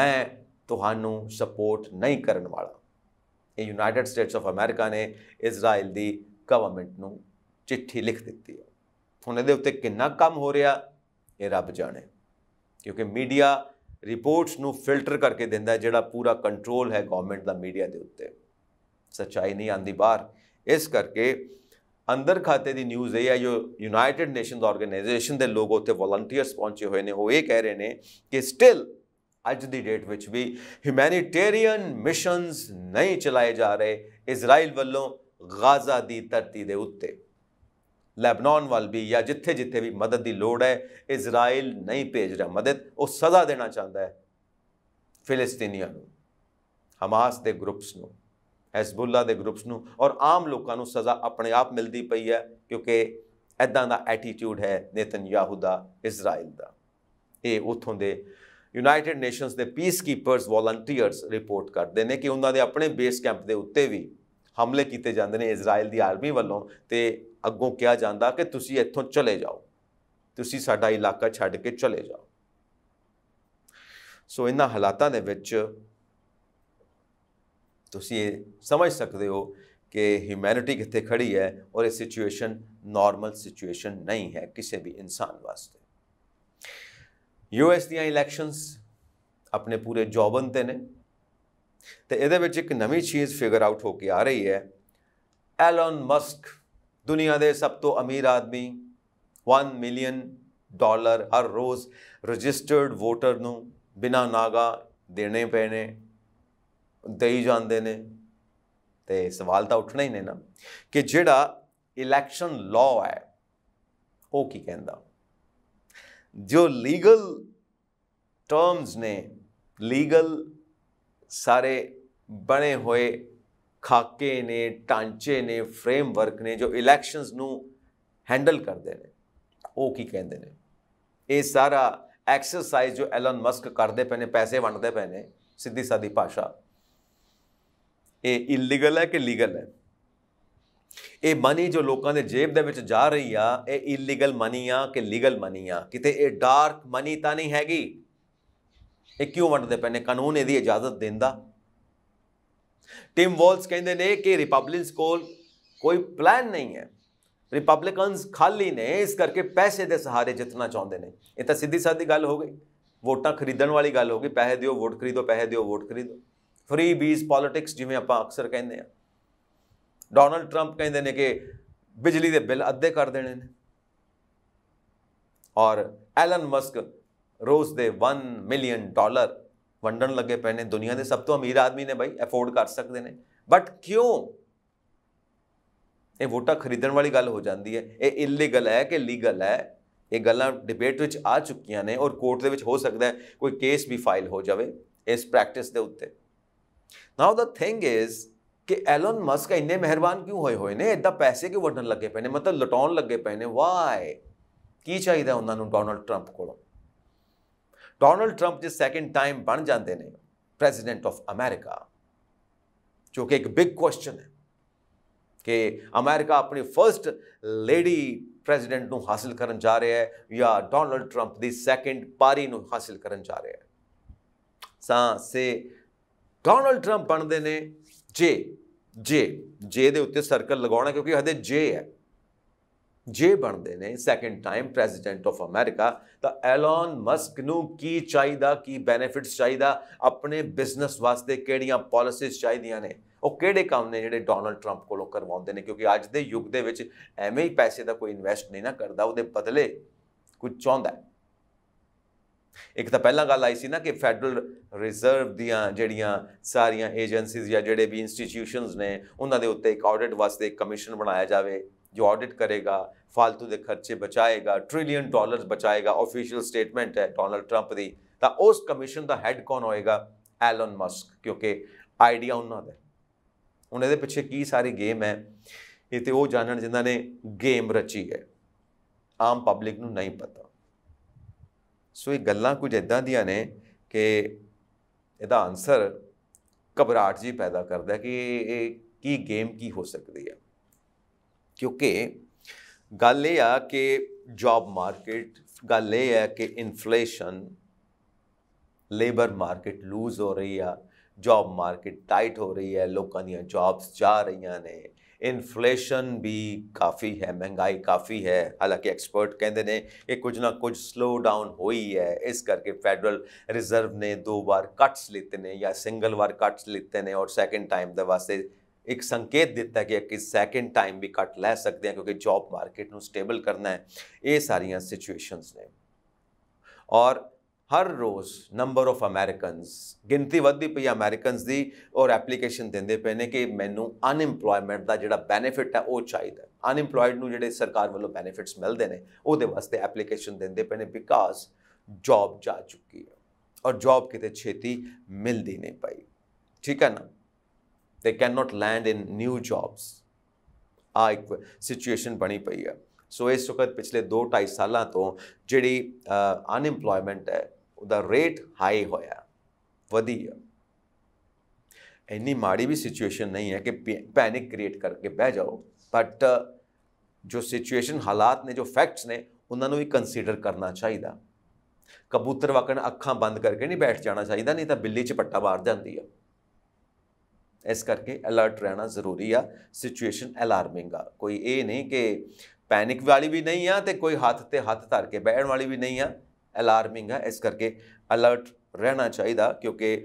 ਮੈਂ ਤੁਹਾਨੂੰ ਸਪੋਰਟ ਨਹੀਂ ਕਰਨ ਵਾਲਾ ਇਹ ਯੂਨਾਈਟਿਡ ਸਟੇਟਸ ਆਫ ਅਮਰੀਕਾ ਨੇ ਇਜ਼ਰਾਈਲ ਦੀ ਗਵਰਨਮੈਂਟ ਨੂੰ ਚਿੱਠੀ ਲਿਖ ਦਿੱਤੀ ਹੈ ਹੁਣ ਇਹਦੇ ਉੱਤੇ ਕਿੰਨਾ ਕੰਮ ਹੋ ਰਿਹਾ ਇਹ ਰੱਬ ਜਾਣੇ ਕਿਉਂਕਿ ਮੀਡੀਆ ਰਿਪੋਰਟਸ ਨੂੰ ਫਿਲਟਰ ਕਰਕੇ ਦਿੰਦਾ ਜਿਹੜਾ ਪੂਰਾ ਕੰਟਰੋਲ ਹੈ ਗਵਰਨਮੈਂਟ ਦਾ ਮੀਡੀਆ ਦੇ ਉੱਤੇ ਸਚਾਈ ਨਹੀਂ ਆਂਦੀ ਬਾਹਰ ਇਸ ਕਰਕੇ ਅੰਦਰ ਖਾਤੇ ਦੀ ਨਿਊਜ਼ ਇਹ ਹੈ ਜੋ ਯੂਨਾਈਟਿਡ ਨੇਸ਼ਨਸ ਆਰਗੇਨਾਈਜੇਸ਼ਨ ਦੇ ਲੋਕ ਉੱਥੇ ਵਲੰਟੀਅਰਸ ਪਹੁੰਚੇ ਹੋਏ ਨੇ ਉਹ ਇਹ ਕਹਿ ਰਹੇ ਨੇ ਕਿ ਸਟਿਲ ਅੱਜ ਦੀ ਡੇਟ ਵਿੱਚ ਵੀ ਹਿਊਮੈਨਿਟੇਰੀਅਨ ਮਿਸ਼ਨਸ ਨਹੀਂ ਚਲਾਏ ਜਾ ਰਹੇ ਇਜ਼ਰਾਈਲ ਵੱਲੋਂ ਗਾਜ਼ਾ ਦੀ ਧਰਤੀ ਦੇ ਉੱਤੇ ਲੈਬਨਾਨ ਵੱਲ ਵੀ ਜਾਂ ਜਿੱਥੇ ਜਿੱਥੇ ਵੀ ਮਦਦ ਦੀ ਲੋੜ ਹੈ ਇਜ਼ਰਾਈਲ ਨਹੀਂ ਭੇਜ ਰਿਹਾ ਮਦਦ ਉਹ ਸਜ਼ਾ ਦੇਣਾ ਚਾਹੁੰਦਾ ਹੈ ਫਿਲਸਤੀਨੀਆਂ ਨੂੰ ਹਮਾਸ ਦੇ ਗਰੁੱਪਸ ਨੂੰ ਹਜ਼ਬੁੱਲਾ ਦੇ ਗਰੁੱਪਸ ਨੂੰ ਔਰ ਆਮ ਲੋਕਾਂ ਨੂੰ ਸਜ਼ਾ ਆਪਣੇ ਆਪ ਮਿਲਦੀ ਪਈ ਹੈ ਕਿਉਂਕਿ ਐਦਾਂ ਦਾ ਐਟੀਟਿਊਡ ਹੈ ਨੇਤਨ ਯਾਹੂਦਾ ਇਜ਼ਰਾਈਲ ਦਾ ਇਹ ਉਥੋਂ ਦੇ ਯੂਨਾਈਟਿਡ ਨੇਸ਼ਨਸ ਦੇ ਪੀਸ ਕੀਪਰਸ ਵੋਲੰਟੀਅਰਸ ਰਿਪੋਰਟ ਕਰਦੇ ਨੇ ਕਿ ਉਹਨਾਂ ਦੇ ਆਪਣੇ ਬੇਸ ਕੈਂਪ ਦੇ ਉੱਤੇ ਵੀ ਹਮਲੇ ਕੀਤੇ ਜਾਂਦੇ ਨੇ ਇਜ਼ਰਾਈਲ ਦੀ ਆਰਮੀ ਵੱਲੋਂ ਤੇ ਅੱਗੋਂ ਕਿਹਾ ਜਾਂਦਾ ਕਿ ਤੁਸੀਂ ਇੱਥੋਂ ਚਲੇ ਜਾਓ ਤੁਸੀਂ ਸਾਡਾ ਇਲਾਕਾ ਛੱਡ ਕੇ ਚਲੇ ਜਾਓ ਸੋ ਇਹਨਾਂ ਹਾਲਾਤਾਂ ਦੇ ਵਿੱਚ ਤੁਸੀਂ ਇਹ ਸਮਝ ਸਕਦੇ ਹੋ ਕਿ ਹਿਊਮੈਨਿਟੀ ਕਿੱਥੇ ਖੜੀ ਹੈ ਔਰ ਇਹ ਸਿਚੁਏਸ਼ਨ ਨਾਰਮਲ ਸਿਚੁਏਸ਼ਨ ਨਹੀਂ ਹੈ ਕਿਸੇ ਵੀ ਇਨਸਾਨ ਵਾਸਤੇ ਯੂਐਸ ਦੀਆਂ ਇਲੈਕਸ਼ਨਸ ਆਪਣੇ ਪੂਰੇ ਜੋਬਨ ਤੇ ਨੇ ਤੇ ਇਹਦੇ ਵਿੱਚ ਇੱਕ ਨਵੀਂ ਚੀਜ਼ ਫਿਗਰ ਆਊਟ ਹੋ ਕੇ ਆ ਰਹੀ ਹੈ ਐਲਨ ਮਸਕ ਦੁਨੀਆ ਦੇ ਸਭ ਤੋਂ ਅਮੀਰ ਆਦਮੀ 1 ਮਿਲੀਅਨ ਡਾਲਰ ਹਰ ਰੋਜ਼ ਰਜਿਸਟਰਡ ਵੋਟਰ ਨੂੰ ਬਿਨਾ ਨਾਗਾ ਦੇਣੇ ਪਏ ਨੇ ਦੇਈ ਜਾਂਦੇ ਨੇ ਤੇ ਸਵਾਲ ਤਾਂ ਉੱਠਣਾ ਹੀ ਨੇ ਨਾ ਕਿ ਜਿਹੜਾ ਇਲੈਕਸ਼ਨ ਲਾਅ ਹੈ ਉਹ ਕੀ ਕਹਿੰਦਾ ਜੋ ਲੀਗਲ ਟਰਮਸ ਨੇ ਲੀਗਲ ਸਾਰੇ ਬਣੇ ਹੋਏ ਖਾਕੇ ਨੇ ਟਾਂਚੇ ਨੇ ਫਰੇਮਵਰਕ ਨੇ ਜੋ ਇਲੈਕਸ਼ਨਸ ਨੂੰ ਹੈਂਡਲ ਕਰਦੇ ਨੇ ਉਹ ਕੀ ਕਹਿੰਦੇ ਨੇ ਇਹ ਸਾਰਾ ਐਕਸਰਸਾਈਜ਼ ਜੋ ਐਲਨ ਮਸਕ ਕਰਦੇ ਪਏ ਨੇ ਪੈਸੇ ਵੰਡਦੇ ਪਏ ਨੇ ਸਿੱਧੀ ਸਾਦੀ ਭਾਸ਼ਾ ਇਹ ਇਲੀਗਲ ਹੈ ਕਿ ਲੀਗਲ ਹੈ ਇਹ ਮਨੀ ਜੋ ਲੋਕਾਂ ਦੇ ਜੇਬ ਦੇ ਵਿੱਚ ਜਾ ਰਹੀ ਆ ਇਹ ਇਲੀਗਲ ਮਨੀ ਆ ਕਿ ਲੀਗਲ ਮਨੀ ਆ ਕਿਤੇ ਇਹ ਡਾਰਕ ਮਨੀ ਤਾਂ ਨਹੀਂ ਹੈਗੀ ਇਹ ਕਿਉਂ ਵੰਡਦੇ ਪੈਨੇ ਕਾਨੂੰਨ ਇਹਦੀ ਇਜਾਜ਼ਤ ਦਿੰਦਾ ਟਿਮ ਵਾਲਸ ਕਹਿੰਦੇ ਨੇ ਕਿ ਰਿਪਬਲਿਕਨਸ ਕੋਲ ਕੋਈ ਪਲਾਨ ਨਹੀਂ ਹੈ ਰਿਪਬਲਿਕਨਸ ਖਾਲੀ ਨੇ ਇਸ ਕਰਕੇ ਪੈਸੇ ਦੇ ਸਹਾਰੇ ਜਿੱਤਣਾ ਚਾਹੁੰਦੇ ਨੇ ਇਹ ਤਾਂ ਸਿੱਧੀ ਸਾਦੀ ਗੱਲ ਹੋ ਗਈ ਵੋਟਾਂ ਖਰੀਦਣ ਵਾਲੀ ਗੱਲ ਹੋ ਗਈ ਪੈਸੇ ਦਿਓ ਵੋਟ ਖਰੀਦੋ ਪੈਸੇ ਦਿਓ ਵੋਟ ਖਰੀਦੋ ਫਰੀ ਬੀਜ਼ ਪੋਲਿਟਿਕਸ ਜਿਵੇਂ ਆਪਾਂ ਅਕਸਰ ਕਹਿੰਦੇ ਆ ਡੋਨਲਡ 트ੰਪ ਕਹਿੰਦੇ ਨੇ ਕਿ ਬਿਜਲੀ ਦੇ ਬਿੱਲ ਅੱਧੇ ਕਰ ਦੇਣੇ ਨੇ ਔਰ ਐਲਨ ਮਸਕ ਰੋਜ਼ ਦੇ 1 ਮਿਲੀਅਨ ਡਾਲਰ ਵੰਡਣ ਲੱਗੇ ਪਏ ਨੇ ਦੁਨੀਆ ਦੇ ਸਭ ਤੋਂ ਅਮੀਰ ਆਦਮੀ ਨੇ ਬਾਈ ਅਫੋਰਡ ਕਰ ਸਕਦੇ ਨੇ ਬਟ ਕਿਉਂ ਇਹ ਵੋਟਾਂ ਖਰੀਦਣ ਵਾਲੀ ਗੱਲ ਹੋ ਜਾਂਦੀ ਹੈ ਇਹ ਇਲੀਗਲ ਹੈ ਕਿ ਲੀਗਲ ਹੈ ਇਹ ਗੱਲਾਂ ਡਿਬੇਟ ਵਿੱਚ ਆ ਚੁੱਕੀਆਂ ਨੇ ਔਰ ਕੋਰਟ ਦੇ ਵਿੱਚ ਹੋ ਸਕਦਾ ਹੈ ਕੋਈ ਕੇਸ ਵੀ ਫਾਈਲ ਹੋ ਜਾਵੇ ਇਸ ਪ੍ਰੈਕਟਿਸ ਦੇ ਉੱਤੇ ਨਾਓ ਦਾ ਥਿੰਗ ਇਜ਼ ਕਿ ਐਲਨ ਮਸਕ ਇੰਨੇ ਮਿਹਰਬਾਨ ਕਿਉਂ ਹੋਏ ਹੋਏ ਨੇ ਇਦਾਂ ਪੈਸੇ ਕਿਉਂ ਵੰਡਣ ਲੱਗੇ ਪਏ ਨੇ ਮਤਲਬ ਲਟਾਉਣ ਲੱਗੇ ਪਏ ਨੇ ਵਾਈ ਕੀ ਚਾਹੀਦਾ ਉਹਨਾਂ ਨੂੰ ਡੋਨਲਡ ਟਰੰਪ ਕੋਲੋਂ ਡੋਨਲਡ 트ੰਪ ਜੇ ਸੈਕੰਡ ਟਾਈਮ ਬਣ ਜਾਂਦੇ ਨੇ ਪ੍ਰੈਜ਼ੀਡੈਂਟ ਆਫ ਅਮਰੀਕਾ ਜੋ ਕਿ ਇੱਕ ਬਿਗ ਕੁਐਸਚਨ ਹੈ ਕਿ ਅਮਰੀਕਾ ਆਪਣੀ ਫਰਸਟ ਲੇਡੀ ਪ੍ਰੈਜ਼ੀਡੈਂਟ ਨੂੰ ਹਾਸਲ ਕਰਨ ਜਾ ਰਿਹਾ ਹੈ ਜਾਂ ਡੋਨਲਡ 트ੰਪ ਦੀ ਸੈਕੰਡ ਪਾਰੀ ਨੂੰ ਹਾਸਲ ਕਰਨ ਜਾ ਰਿਹਾ ਹੈ ਤਾਂ ਸੇ ਡੋਨਲਡ 트ੰਪ ਬਣਦੇ ਨੇ ਜੇ ਜੇ ਜੇ ਦੇ ਉੱਤੇ ਸਰਕਲ ਲਗਾਉਣਾ ਕਿਉਂਕਿ ਹਦੇ ਜੇ ਹੈ ਜੇ ਬਣਦੇ ਨੇ second time president of America ਤਾਂ ਐਲਨ ਮਸਕ ਨੂੰ ਕੀ ਚਾਹੀਦਾ ਕੀ ਬੈਨੀਫਿਟਸ ਚਾਹੀਦਾ ਆਪਣੇ ਬਿਜ਼ਨਸ ਵਾਸਤੇ ਕਿਹੜੀਆਂ ਪਾਲਿਸੀਜ਼ ਚਾਹੀਦੀਆਂ ਨੇ ਉਹ ਕਿਹੜੇ ਕੰਮ ਨੇ ਜਿਹੜੇ ਡੋਨਲਡ ਟਰੰਪ ਕੋਲੋਂ ਕਰਵਾਉਂਦੇ ਨੇ ਕਿਉਂਕਿ ਅੱਜ ਦੇ ਯੁੱਗ ਦੇ ਵਿੱਚ ਐਵੇਂ ਹੀ ਪੈਸੇ ਦਾ ਕੋਈ ਇਨਵੈਸਟ ਨਹੀਂ ਨਾ ਕਰਦਾ ਉਹਦੇ ਬਦਲੇ ਕੁਝ ਚਾਹੁੰਦਾ ਇੱਕ ਤਾਂ ਪਹਿਲਾਂ ਗੱਲ ਆਈ ਸੀ ਨਾ ਕਿ ਫੈਡਰਲ ਰਿਜ਼ਰਵ ਦੀਆਂ ਜਿਹੜੀਆਂ ਸਾਰੀਆਂ ਏਜੰਸੀਜ਼ ਜਾਂ ਜਿਹੜੇ ਵੀ ਇੰਸਟੀਟਿਊਸ਼ਨਸ ਨੇ ਉਹਨਾਂ ਦੇ ਉੱਤੇ ਇੱਕ ਆਡਿਟ ਵਾਸਤੇ ਇੱਕ ਕਮਿਸ਼ਨ ਬਣਾਇਆ ਜਾਵੇ जो ऑडिट करेगा ਫालतू ਦੇ ਖਰਚੇ ਬਚਾਏਗਾ ਟ੍ਰਿਲੀਅਨ ਡਾਲਰਸ ਬਚਾਏਗਾ ਆਫੀਸ਼ੀਅਲ ਸਟੇਟਮੈਂਟ ਹੈ ਡੋਨਲਡ ਟਰੰਪ ਦੀ ਤਾਂ ਉਸ ਕਮਿਸ਼ਨ ਦਾ ਹੈੱਡ ਕੌਣ ਹੋਏਗਾ ਐਲਨ ਮਸਕ ਕਿਉਂਕਿ ਆਈਡੀਆ ਉਹਨਾਂ ਦਾ ਉਹਨਾਂ ਦੇ ਪਿੱਛੇ ਕੀ ਸਾਰੀ ਗੇਮ ਹੈ ਇਹ ਤੇ ਉਹ ਜਾਣਨ ਜਿਨ੍ਹਾਂ ਨੇ ਗੇਮ ਰਚੀ ਹੈ ਆਮ ਪਬਲਿਕ ਨੂੰ ਨਹੀਂ ਪਤਾ ਸੋ ਇਹ ਗੱਲਾਂ ਕੁਝ ਇਦਾਂ ਦੀਆਂ ਨੇ ਕਿ ਇਹਦਾ ਆਨਸਰ ਘਬਰਾਹਟ ਜੀ ਪੈਦਾ ਕਰਦਾ ਕਿ ਇਹ ਕੀ ਗੇਮ ਕੀ ਹੋ ਸਕਦੀ ਹੈ क्योंकि गल एह् आ कि जॉब मार्केट गल एह् है कि इनफ्लेशन लेबर मार्केट लूज हो रही है जॉब मार्केट टाइट हो रही है लोगों दियाँ जॉब्स जा रही ने इनफ्लेशन भी काफ़ी है महंगाई काफ़ी है हालांकि एक्सपर्ट कहते हैं कि कुछ ना कुछ स्लो डाउन हो ही है इस करके फेडरल रिजर्व ने दो बार कट्स लेते हैं या सिंगल बार कट्स लेते हैं और सैकेंड टाइम के वास्ते ਇੱਕ ਸੰਕੇਤ ਦਿੱਤਾ ਕਿ ਕਿ ਸੈਕਿੰਡ ਟਾਈਮ ਵੀ ਕੱਟ ਲੈ ਸਕਦੇ ਆ ਕਿਉਂਕਿ ਜੌਬ ਮਾਰਕੀਟ ਨੂੰ ਸਟੇਬਲ ਕਰਨਾ ਹੈ ਇਹ ਸਾਰੀਆਂ ਸਿਚੁਏਸ਼ਨਸ ਨੇ ਔਰ ਹਰ ਰੋਜ਼ ਨੰਬਰ ਆਫ ਅਮਰੀਕਨਸ ਗਿਣਤੀ ਵੱਧਦੀ ਪਈ ਅਮਰੀਕਨਸ ਦੀ ਔਰ ਐਪਲੀਕੇਸ਼ਨ ਦਿੰਦੇ ਪਏ ਨੇ ਕਿ ਮੈਨੂੰ ਅਨਇੰਪਲੋਇਮੈਂਟ ਦਾ ਜਿਹੜਾ ਬੈਨੀਫਿਟ ਹੈ ਉਹ ਚਾਹੀਦਾ ਅਨਇੰਪਲੋਇਡ ਨੂੰ ਜਿਹੜੇ ਸਰਕਾਰ ਵੱਲੋਂ ਬੈਨੀਫਿਟਸ ਮਿਲਦੇ ਨੇ ਉਹਦੇ ਵਾਸਤੇ ਐਪਲੀਕੇਸ਼ਨ ਦਿੰਦੇ ਪਏ ਨੇ ਬਿਕਾਜ਼ ਜੌਬ ਜਾ ਚੁੱਕੀ ਹੈ ਔਰ ਜੌਬ ਕਿਤੇ ਛੇਤੀ ਮਿਲਦੀ ਨਹੀਂ ਪਈ ਠੀਕ ਹੈ ਨਾ ਦੇ can not land in new jobs ਆ ਇੱਕ ਸਿਚੁਏਸ਼ਨ ਬਣੀ ਪਈ ਹੈ ਸੋ ਇਸ ਵਕਤ ਪਿਛਲੇ 2-2.5 ਸਾਲਾਂ ਤੋਂ ਜਿਹੜੀ ਅਨਇੰਪਲੋਇਮੈਂਟ ਹੈ ਉਹਦਾ ਰੇਟ ਹਾਈ ਹੋਇਆ ਵਧੀ ਹੈ ਇੰਨੀ ਮਾੜੀ ਵੀ ਸਿਚੁਏਸ਼ਨ ਨਹੀਂ ਹੈ ਕਿ ਪੈਨਿਕ ਕ੍ਰੀਏਟ ਕਰਕੇ ਬਹਿ ਜਾਓ ਬਟ ਜੋ ਸਿਚੁਏਸ਼ਨ ਹਾਲਾਤ ਨੇ ਜੋ ਫੈਕਟਸ ਨੇ ਉਹਨਾਂ ਨੂੰ ਵੀ ਕੰਸੀਡਰ ਕਰਨਾ ਚਾਹੀਦਾ ਕਬੂਤਰ ਵਕਣ ਅੱਖਾਂ ਬੰਦ ਕਰਕੇ ਨਹੀਂ ਬੈਠ ਜਾਣਾ ਚਾਹੀਦਾ ਨਹੀਂ ਤਾਂ ਬਿੱਲੀ ਚ ਪੱਟਾ ਮਾਰ ਜਾਂਦੀ ਹੈ ਇਸ ਕਰਕੇ ਅਲਰਟ ਰਹਿਣਾ ਜ਼ਰੂਰੀ ਆ ਸਿਚੁਏਸ਼ਨ ਅਲਾਰਮਿੰਗ ਆ ਕੋਈ ਇਹ ਨਹੀਂ ਕਿ ਪੈਨਿਕ ਵਾਲੀ ਵੀ ਨਹੀਂ ਆ ਤੇ ਕੋਈ ਹੱਥ ਤੇ ਹੱਥ ਧਰ ਕੇ ਬੈਠਣ ਵਾਲੀ ਵੀ ਨਹੀਂ ਆ ਅਲਾਰਮਿੰਗ ਆ ਇਸ ਕਰਕੇ ਅਲਰਟ ਰਹਿਣਾ ਚਾਹੀਦਾ ਕਿਉਂਕਿ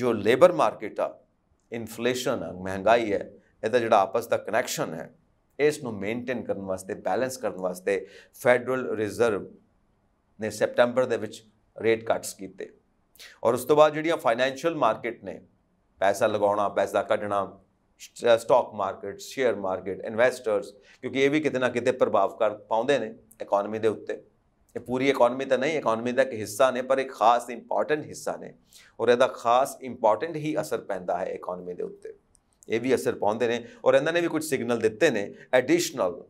ਜੋ ਲੇਬਰ ਮਾਰਕੀਟ ਆ ਇਨਫਲੇਸ਼ਨ ਆ ਮਹਿੰਗਾਈ ਹੈ ਇਹਦਾ ਜਿਹੜਾ ਆਪਸ ਦਾ ਕਨੈਕਸ਼ਨ ਹੈ ਇਸ ਨੂੰ ਮੇਨਟੇਨ ਕਰਨ ਵਾਸਤੇ ਬੈਲੈਂਸ ਕਰਨ ਵਾਸਤੇ ਫੈਡਰਲ ਰਿਜ਼ਰਵ ਨੇ ਸੈਪਟੈਂਬਰ ਦੇ ਵਿੱਚ ਰੇਟ ਕੱਟਸ ਕੀਤੇ ਔਰ ਉਸ ਤੋਂ ਬਾਅਦ ਜਿਹੜੀਆਂ ਫਾਈਨੈਂਸ਼ੀਅਲ ਮਾਰਕੀਟ ਨੇ ਪੈਸਾ ਲਗਾਉਣਾ ਪੈਸਾ ਕੱਢਣਾ stock market share market investors ਕਿਉਂਕਿ ਇਹ ਵੀ ਕਿਤੇ ਨਾ ਕਿਤੇ ਪ੍ਰਭਾਵ ਕਰ ਪਾਉਂਦੇ ਨੇ ਇਕਨੋਮੀ ਦੇ ਉੱਤੇ ਇਹ ਪੂਰੀ ਇਕਨੋਮੀ ਤਾਂ ਨਹੀਂ ਇਕਨੋਮੀ ਦਾ ਇੱਕ ਹਿੱਸਾ ਨੇ ਪਰ ਇੱਕ ਖਾਸ ਇੰਪੋਰਟੈਂਟ ਹਿੱਸਾ ਨੇ ਔਰ ਇਹਦਾ ਖਾਸ ਇੰਪੋਰਟੈਂਟ ਹੀ ਅਸਰ ਪੈਂਦਾ ਹੈ ਇਕਨੋਮੀ ਦੇ ਉੱਤੇ ਇਹ ਵੀ ਅਸਰ ਪਾਉਂਦੇ ਨੇ ਔਰ ਇਹਨਾਂ ਨੇ ਵੀ ਕੁਝ ਸਿਗਨਲ ਦਿੱਤੇ ਨੇ ਐਡੀਸ਼ਨਲ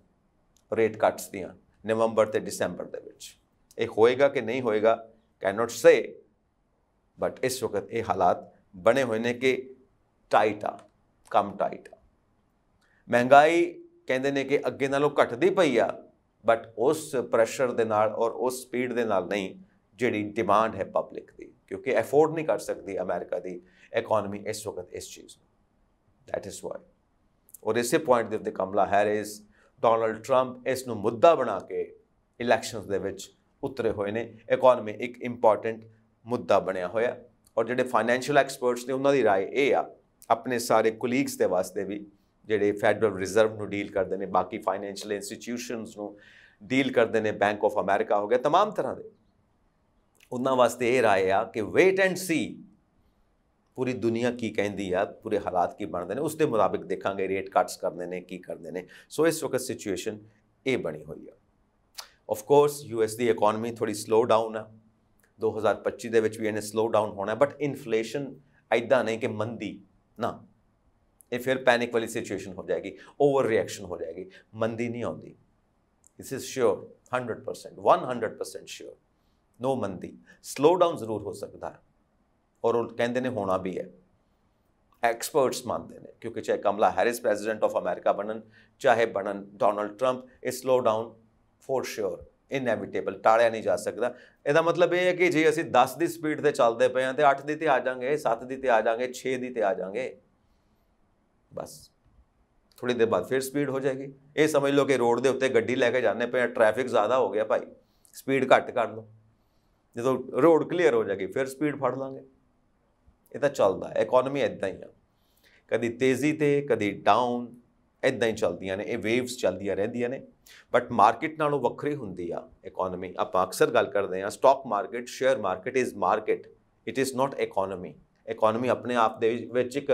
ਰੇਟ ਕੱਟਸ ਦੀਆਂ ਨਵੰਬਰ ਤੇ ਦਸੰਬਰ ਦੇ ਵਿੱਚ ਇਹ ਹੋਏਗਾ ਕਿ ਨਹੀਂ ਹੋਏਗਾ ਕੈਨ ਨਾਟ ਸੇ ਬਟ ਇਸ ਵਕਤ ਇਹ ਹਾਲਾਤ ਬਣੇ ਹੋਏ ਨੇ ਕਿ ਟਾਈਟ ਆ ਕਮ ਟਾਈਟ ਆ ਮਹਿੰਗਾਈ ਕਹਿੰਦੇ ਨੇ ਕਿ ਅੱਗੇ ਨਾਲੋਂ ਘਟਦੀ ਪਈ ਆ ਬਟ ਉਸ ਪ੍ਰੈਸ਼ਰ ਦੇ ਨਾਲ ਔਰ ਉਸ ਸਪੀਡ ਦੇ ਨਾਲ ਨਹੀਂ ਜਿਹੜੀ ਡਿਮਾਂਡ ਹੈ ਪਬਲਿਕ ਦੀ ਕਿਉਂਕਿ ਅਫੋਰਡ ਨਹੀਂ ਕਰ ਸਕਦੀ ਅਮਰੀਕਾ ਦੀ ਇਕਨੋਮੀ ਇਸ ਵਕਤ ਇਸ ਚੀਜ਼ ਨੂੰ ਥੈਟ ਇਜ਼ ਵਾਈ ਔਰ ਇਸੇ ਪੁਆਇੰਟ ਦੇ ਉੱਤੇ ਕਮਲਾ ਹੈਰਿਸ ਡੋਨਲਡ 트ੰਪ ਇਸ ਨੂੰ ਮੁੱਦਾ ਬਣਾ ਕੇ ਇਲੈਕਸ਼ਨਸ ਦੇ ਵਿੱਚ ਉਤਰੇ ਹੋਏ ਨੇ ਇਕਨੋਮੀ ਇੱਕ ਇੰਪੋਰਟੈਂਟ ਮੁੱਦਾ ਬਣਿਆ ਹੋਇਆ ਔਰ ਜਿਹੜੇ ਫਾਈਨੈਂਸ਼ੀਅਲ ਐਕਸਪਰਟਸ ਨੇ ਉਹਨਾਂ ਦੀ رائے ਇਹ ਆ ਆਪਣੇ ਸਾਰੇ ਕੋਲੀਗਸ ਦੇ ਵਾਸਤੇ ਵੀ ਜਿਹੜੇ ਫੈਡਰਲ ਰਿਜ਼ਰਵ ਨੂੰ ਡੀਲ ਕਰਦੇ ਨੇ ਬਾਕੀ ਫਾਈਨੈਂਸ਼ੀਅਲ ਇੰਸਟੀਟਿਊਸ਼ਨਸ ਨੂੰ ਡੀਲ ਕਰਦੇ ਨੇ ਬੈਂਕ ਆਫ ਅਮਰੀਕਾ ਹੋ ਗਿਆ तमाम ਤਰ੍ਹਾਂ ਦੇ ਉਹਨਾਂ ਵਾਸਤੇ ਇਹ رائے ਆ ਕਿ ਵੇਟ ਐਂਡ ਸੀ ਪੂਰੀ ਦੁਨੀਆ ਕੀ ਕਹਿੰਦੀ ਆ ਪੂਰੇ ਹਾਲਾਤ ਕੀ ਬਣਦੇ ਨੇ ਉਸ ਦੇ ਮੁਤਾਬਿਕ ਦੇਖਾਂਗੇ ਰੇਟ ਕਟਸ ਕਰਦੇ ਨੇ ਕੀ ਕਰਦੇ ਨੇ ਸੋ ਇਸ ਵਕਤ ਸਿਚੁਏਸ਼ਨ ਇਹ ਬਣੀ ਹੋਈ ਆ ਆਫ ਕੋਰਸ ਯੂਐਸ ਦੀ ਇਕਨੋਮੀ ਥੋੜੀ ਸਲੋ ਡਾਊਨ ਆ 2025 ਦੇ ਵਿੱਚ ਵੀ ਇਹਨੇ ਸਲੋ ਡਾਊਨ ਹੋਣਾ ਬਟ ਇਨਫਲੇਸ਼ਨ ਐਦਾਂ ਨਹੀਂ ਕਿ ਮੰਦੀ ਨਾ ਇਹ ਫਿਰ ਪੈਨਿਕ ਵਾਲੀ ਸਿਚੁਏਸ਼ਨ ਹੋ ਜਾਏਗੀ ਓਵਰ ਰਿਐਕਸ਼ਨ ਹੋ ਜਾਏਗੀ ਮੰਦੀ ਨਹੀਂ ਆਉਂਦੀ ਥਿਸ ਇਜ਼ ਸ਼ੋਰ 100% 100% ਸ਼ੋਰ ਨੋ ਮੰਦੀ ਸਲੋ ਡਾਊਨ ਜ਼ਰੂਰ ਹੋ ਸਕਦਾ ਹੈ ਔਰ ਉਹ ਕਹਿੰਦੇ ਨੇ ਹੋਣਾ ਵੀ ਹੈ ਐਕਸਪਰਟਸ ਮੰਨਦੇ ਨੇ ਕਿਉਂਕਿ ਚਾਹੇ Kamala Harris president of America ਬਣਨ ਚਾਹੇ ਬਣਨ ਡੋਨਲਡ ਟਰੰਪ ਇਸ slow down for sure inevitable ਟਾਲਿਆ ਨਹੀਂ ਜਾ ਸਕਦਾ ਇਹਦਾ ਮਤਲਬ ਇਹ ਹੈ ਕਿ ਜੇ ਅਸੀਂ 10 ਦੀ ਸਪੀਡ ਤੇ ਚੱਲਦੇ ਪਏ ਹਾਂ ਤੇ 8 ਦੀ ਤੇ ਆ ਜਾਾਂਗੇ 7 ਦੀ ਤੇ ਆ ਜਾਾਂਗੇ 6 ਦੀ ਤੇ ਆ ਜਾਾਂਗੇ ਬਸ ਥੋੜੀ ਦੇਰ ਬਾਅਦ ਫਿਰ ਸਪੀਡ ਹੋ ਜਾਏਗੀ ਇਹ ਸਮਝ ਲਓ ਕਿ ਰੋਡ ਦੇ ਉੱਤੇ ਗੱਡੀ ਲੈ ਕੇ ਜਾਂਦੇ ਪਏ ਟ੍ਰੈਫਿਕ ਜ਼ਿਆਦਾ ਹੋ ਗਿਆ ਭਾਈ ਸਪੀਡ ਘੱਟ ਕਰ ਲਓ ਜਦੋਂ ਰੋਡ ਕਲੀਅਰ ਹੋ ਜਾਏਗੀ ਫਿਰ ਸਪੀਡ ਫੜ ਲਾਂਗੇ ਇਹ ਤਾਂ ਚੱਲਦਾ ਇਕਨੋਮੀ ਇਦਾਂ ਹੀ ਆ ਕਦੀ ਤੇਜ਼ੀ ਤੇ ਕਦੀ ਡਾਊਨ ਇਦਾਂ ਹੀ ਚੱਲਦੀਆਂ ਨੇ ਇਹ ਵੇਵਸ ਚੱਲਦੀਆਂ ਰਹਿੰਦੀਆਂ ਨੇ ਬਟ ਮਾਰਕੀਟ ਨਾਲੋਂ ਵੱਖਰੀ ਹੁੰਦੀ ਆ ਇਕਨੋਮੀ ਆਪਾਂ ਅਕਸਰ ਗੱਲ ਕਰਦੇ ਆ stock market share market is market it is not economy economy ਆਪਣੇ ਆਪ ਦੇ ਵਿੱਚ ਇੱਕ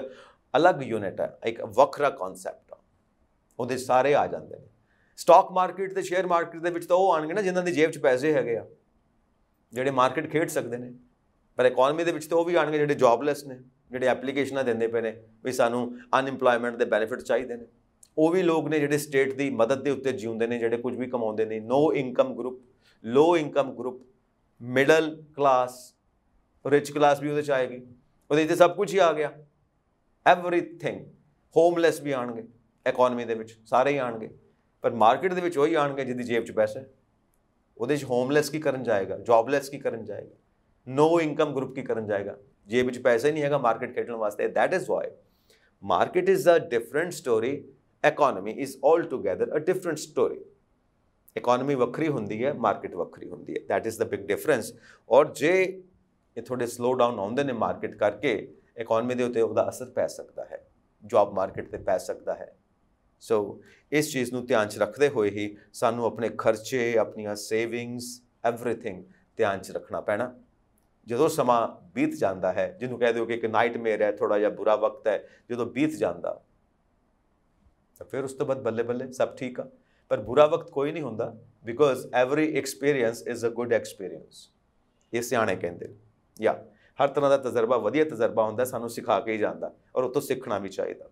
ਅਲੱਗ ਯੂਨਿਟ ਹੈ ਇੱਕ ਵੱਖਰਾ ਕਨਸੈਪਟ ਆ ਉਹਦੇ ਸਾਰੇ ਆ ਜਾਂਦੇ ਨੇ ਸਟਾਕ ਮਾਰਕੀਟ ਤੇ ਸ਼ੇਅਰ ਮਾਰਕੀਟ ਦੇ ਵਿੱਚ ਤਾਂ ਉਹ ਆਣਗੇ ਨਾ ਜਿਨ੍ਹਾਂ ਦੀ ਜੇਬ 'ਚ ਪੈਸੇ ਹੈਗੇ ਆ ਜਿਹੜੇ ਮਾਰਕੀਟ ਖੇਡ ਸਕਦੇ ਨੇ ਪਰ ਇਕਨੋਮੀ ਦੇ ਵਿੱਚ ਤਾਂ ਉਹ ਵੀ ਆਣਗੇ ਜਿਹੜੇ ਜੌਬਲੈਸ ਨੇ ਜਿਹੜੇ ਐਪਲੀਕੇਸ਼ਨਾਂ ਦਿੰਦੇ ਪਏ ਨੇ ਵੀ ਸਾਨੂੰ ਅਨਇੰਪਲੋਇਮੈਂਟ ਦੇ ਬੈਨੀਫਿਟ ਚਾਹੀਦੇ ਨੇ ਉਹ ਵੀ ਲੋਕ ਨੇ ਜਿਹੜੇ ਸਟੇਟ ਦੀ ਮਦਦ ਦੇ ਉੱਤੇ ਜਿਉਂਦੇ ਨੇ ਜਿਹੜੇ ਕੁਝ ਵੀ ਕਮਾਉਂਦੇ ਨੇ no income group low income group middle class rich class ਵੀ ਉਹਦੇ ਚ ਆਏਗੀ ਉਹਦੇ ਇੱਥੇ ਸਭ ਕੁਝ ਹੀ ਆ ਗਿਆ ਐਵਰੀਥਿੰਗ ਹੋਮਲੈਸ ਵੀ ਆਣਗੇ ਇਕਨੋਮੀ ਦੇ ਵਿੱਚ ਸਾਰੇ ਹੀ ਆਣਗੇ ਪਰ ਮਾਰਕੀਟ ਦੇ ਵਿੱਚ ਉਹ ਹੀ ਆਣਗੇ ਜਿੱਦੀ ਜੇਬ 'ਚ ਪੈਸਾ ਉਹਦੇ 'ਚ ਹੋਮਲੈਸ ਕੀ ਕਰਨ ਜਾਏਗਾ ਜੌਬਲੈਸ ਕੀ ਕਰਨ ਜਾਏਗਾ ਨੋ ਇਨਕਮ ਗਰੁੱਪ ਕੀ ਕਰਨ ਜਾਏਗਾ ਜੇਬ 'ਚ ਪੈਸਾ ਹੀ ਨਹੀਂ ਹੈਗਾ ਮਾਰਕੀਟ ਖੇਡਣ ਵਾਸਤੇ that is why market is a different story economy is all altogether a different story economy ਵੱਖਰੀ ਹੁੰਦੀ ਹੈ ਮਾਰਕੀਟ ਵੱਖਰੀ ਹੁੰਦੀ ਹੈ that is the big difference ਔਰ ਜੇ ਇਹ ਥੋੜੇ ਸਲੋ ਡਾਊਨ ਆਉਂਦੇ ਨੇ ਮਾਰਕੀਟ ਕਰਕੇ ਇਕਨੋਮੀ ਦੇ ਉੱਤੇ ਉਹਦਾ ਅਸਰ ਪੈ ਸਕਦਾ ਹੈ ਜੌਬ ਮਾਰਕੀਟ ਤੇ ਪੈ ਸਕਦਾ ਹੈ ਸੋ ਇਸ ਚੀਜ਼ ਨੂੰ ਧਿਆਨ 'ਚ ਰੱਖਦੇ ਹੋਏ ਹੀ ਸਾਨੂੰ ਆਪਣੇ ਖਰਚੇ ਆਪਣੀਆਂ ਸੇਵਿੰਗਸ ਐਵਰੀਥਿੰਗ ਧਿਆਨ 'ਚ ਰੱਖਣਾ ਪੈਣਾ ਜਦੋਂ ਸਮਾਂ ਬੀਤ ਜਾਂਦਾ ਹੈ ਜਿਹਨੂੰ ਕਹਿ ਦਿਓ ਕਿ ਇੱਕ ਨਾਈਟਮੇਅਰ ਹੈ ਥੋੜਾ ਜਿਹਾ ਬੁਰਾ ਵਕਤ ਹੈ ਜਦੋਂ ਬੀਤ ਜਾਂਦਾ ਫਿਰ ਉਸ ਤੋਂ ਬਾਅਦ ਬੱਲੇ ਬੱਲੇ ਸਭ ਠੀਕ ਆ ਪਰ ਬੁਰਾ ਵਕਤ ਕੋਈ ਨਹੀਂ ਹੁੰਦਾ because every experience is a good experience ਇਹ ਸਿਆਣੇ ਕਹਿੰਦੇ ਯਾ ਹਰ ਤਰ੍ਹਾਂ ਦਾ ਤਜਰਬਾ ਵਧੀਆ ਤਜਰਬਾ ਹੁੰਦਾ ਸਾਨੂੰ ਸਿਖਾ ਕੇ ਹੀ ਜਾਂਦਾ ਔਰ ਉਤੋਂ ਸਿੱਖਣਾ ਵੀ ਚਾਹੀਦਾ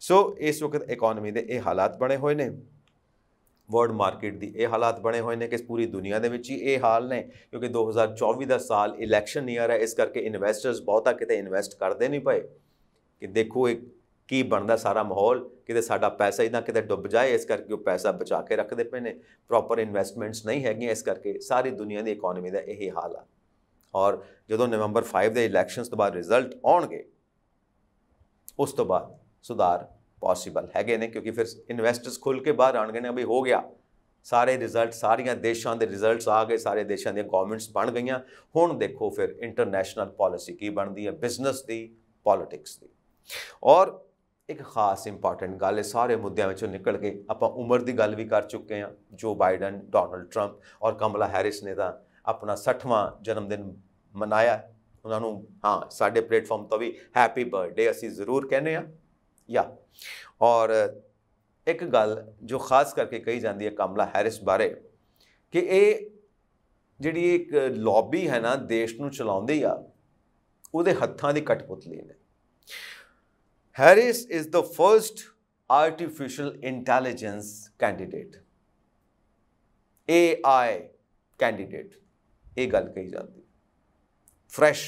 ਸੋ ਇਸ ਵਕਤ ਇਕਨੋਮੀ ਦੇ ਇਹ ਹਾਲਾਤ ਬਣੇ ਹੋਏ ਨੇ ਵਰਲਡ ਮਾਰਕੀਟ ਦੀ ਇਹ ਹਾਲਾਤ ਬਣੇ ਹੋਏ ਨੇ ਕਿ ਪੂਰੀ ਦੁਨੀਆ ਦੇ ਵਿੱਚ ਹੀ ਇਹ ਹਾਲ ਨੇ ਕਿਉਂਕਿ 2024 ਦਾ ਸਾਲ ਇਲੈਕਸ਼ਨ ਈਅਰ ਹੈ ਇਸ ਕਰਕੇ ਇਨਵੈਸਟਰਸ ਬਹੁਤਾ ਕਿਤੇ ਇਨਵੈਸਟ ਕਰਦੇ ਨਹੀਂ ਪਏ ਕਿ ਦੇਖੋ ਇੱਕ ਕੀ ਬਣਦਾ ਸਾਰਾ ਮਾਹੌਲ ਕਿਤੇ ਸਾਡਾ ਪੈਸਾ ਹੀ ਨਾ ਕਿਤੇ ਡੁੱਬ ਜਾਏ ਇਸ ਕਰਕੇ ਉਹ ਪੈਸਾ ਬਚਾ ਕੇ ਰੱਖਦੇ ਪਏ ਨੇ ਪ੍ਰੋਪਰ ਇਨਵੈਸਟਮੈਂਟਸ ਨਹੀਂ ਹੈਗੀਆਂ ਇਸ ਕਰਕੇ ਸਾਰੀ ਦੁਨੀਆ ਦੀ ਇਕਨੋਮੀ ਦਾ ਇਹੀ ਹਾਲ ਆ ਔਰ ਜਦੋਂ ਨਵੰਬਰ 5 ਦੇ ਇਲੈਕਸ਼ਨਸ ਤੋਂ ਬਾਅਦ ਰਿਜ਼ਲਟ ਆਉਣਗੇ ਉਸ ਤੋਂ ਬਾਅਦ ਸੁਧਾਰ ਪੋਸੀਬਲ ਹੈਗੇ ਨੇ ਕਿਉਂਕਿ ਫਿਰ ਇਨਵੈਸਟਰਸ ਖੁੱਲ ਕੇ ਬਾਹਰ ਆਣਗੇ ਨੇ ਅਭੀ ਹੋ ਗਿਆ ਸਾਰੇ ਰਿਜ਼ਲਟ ਸਾਰੀਆਂ ਦੇਸ਼ਾਂ ਦੇ ਰਿਜ਼ਲਟਸ ਆ ਗਏ ਸਾਰੇ ਦੇਸ਼ਾਂ ਦੀਆਂ ਗਵਰਨਮੈਂਟਸ ਬਣ ਗਈਆਂ ਹੁਣ ਦੇਖੋ ਫਿਰ ਇੰਟਰਨੈਸ਼ਨਲ ਪਾਲਿਸੀ ਕੀ ਬਣਦੀ ਹੈ ਬਿਜ਼ਨਸ ਦੀ ਪੋਲਿਟਿਕਸ ਦੀ ਔਰ ਇੱਕ ਖਾਸ ਇੰਪੋਰਟੈਂਟ ਗੱਲ ਹੈ ਸਾਰੇ ਮੁੱਦਿਆਂ ਵਿੱਚੋਂ ਨਿਕਲ ਕੇ ਆਪਾਂ ਉਮਰ ਦੀ ਗੱਲ ਵੀ ਕਰ ਚੁੱਕੇ ਹਾਂ ਜੋ ਬਾਈਡਨ ਡੋਨਲਡ ਟਰੰਪ ਔਰ ਕਮਲਾ ਹੈਰਿਸ ਨੇ ਤਾਂ ਆਪਣਾ 60ਵਾਂ ਜਨਮ ਦਿਨ ਮਨਾਇਆ ਉਹਨਾਂ ਨੂੰ ਹਾਂ ਸਾਡੇ ਪਲੇਟਫਾਰਮ ਤੋਂ ਵੀ ਹੈਪੀ ਬਰਥਡੇ ਅਸੀਂ ਜ਼ਰੂਰ ਕਹਿੰਦੇ ਆ ਯਾ ਔਰ ਇੱਕ ਗੱਲ ਜੋ ਖਾਸ ਕਰਕੇ ਕਹੀ ਜਾਂਦੀ ਹੈ ਕਮਲਾ ਹੈਰਿਸ ਬਾਰੇ ਕਿ ਇਹ ਜਿਹੜੀ ਇੱਕ ਲੌਬੀ ਹੈ ਨਾ ਦੇਸ਼ ਨੂੰ ਚਲਾਉਂਦੀ ਆ ਉਹਦੇ ਹੱਥਾਂ ਦੀ ਕਟਪੁਤਲੀ ਨੇ Harris is the first artificial intelligence candidate. AI candidate. ਇਹ ਗੱਲ ਕਹੀ ਜਾਂਦੀ ਫਰੈਸ਼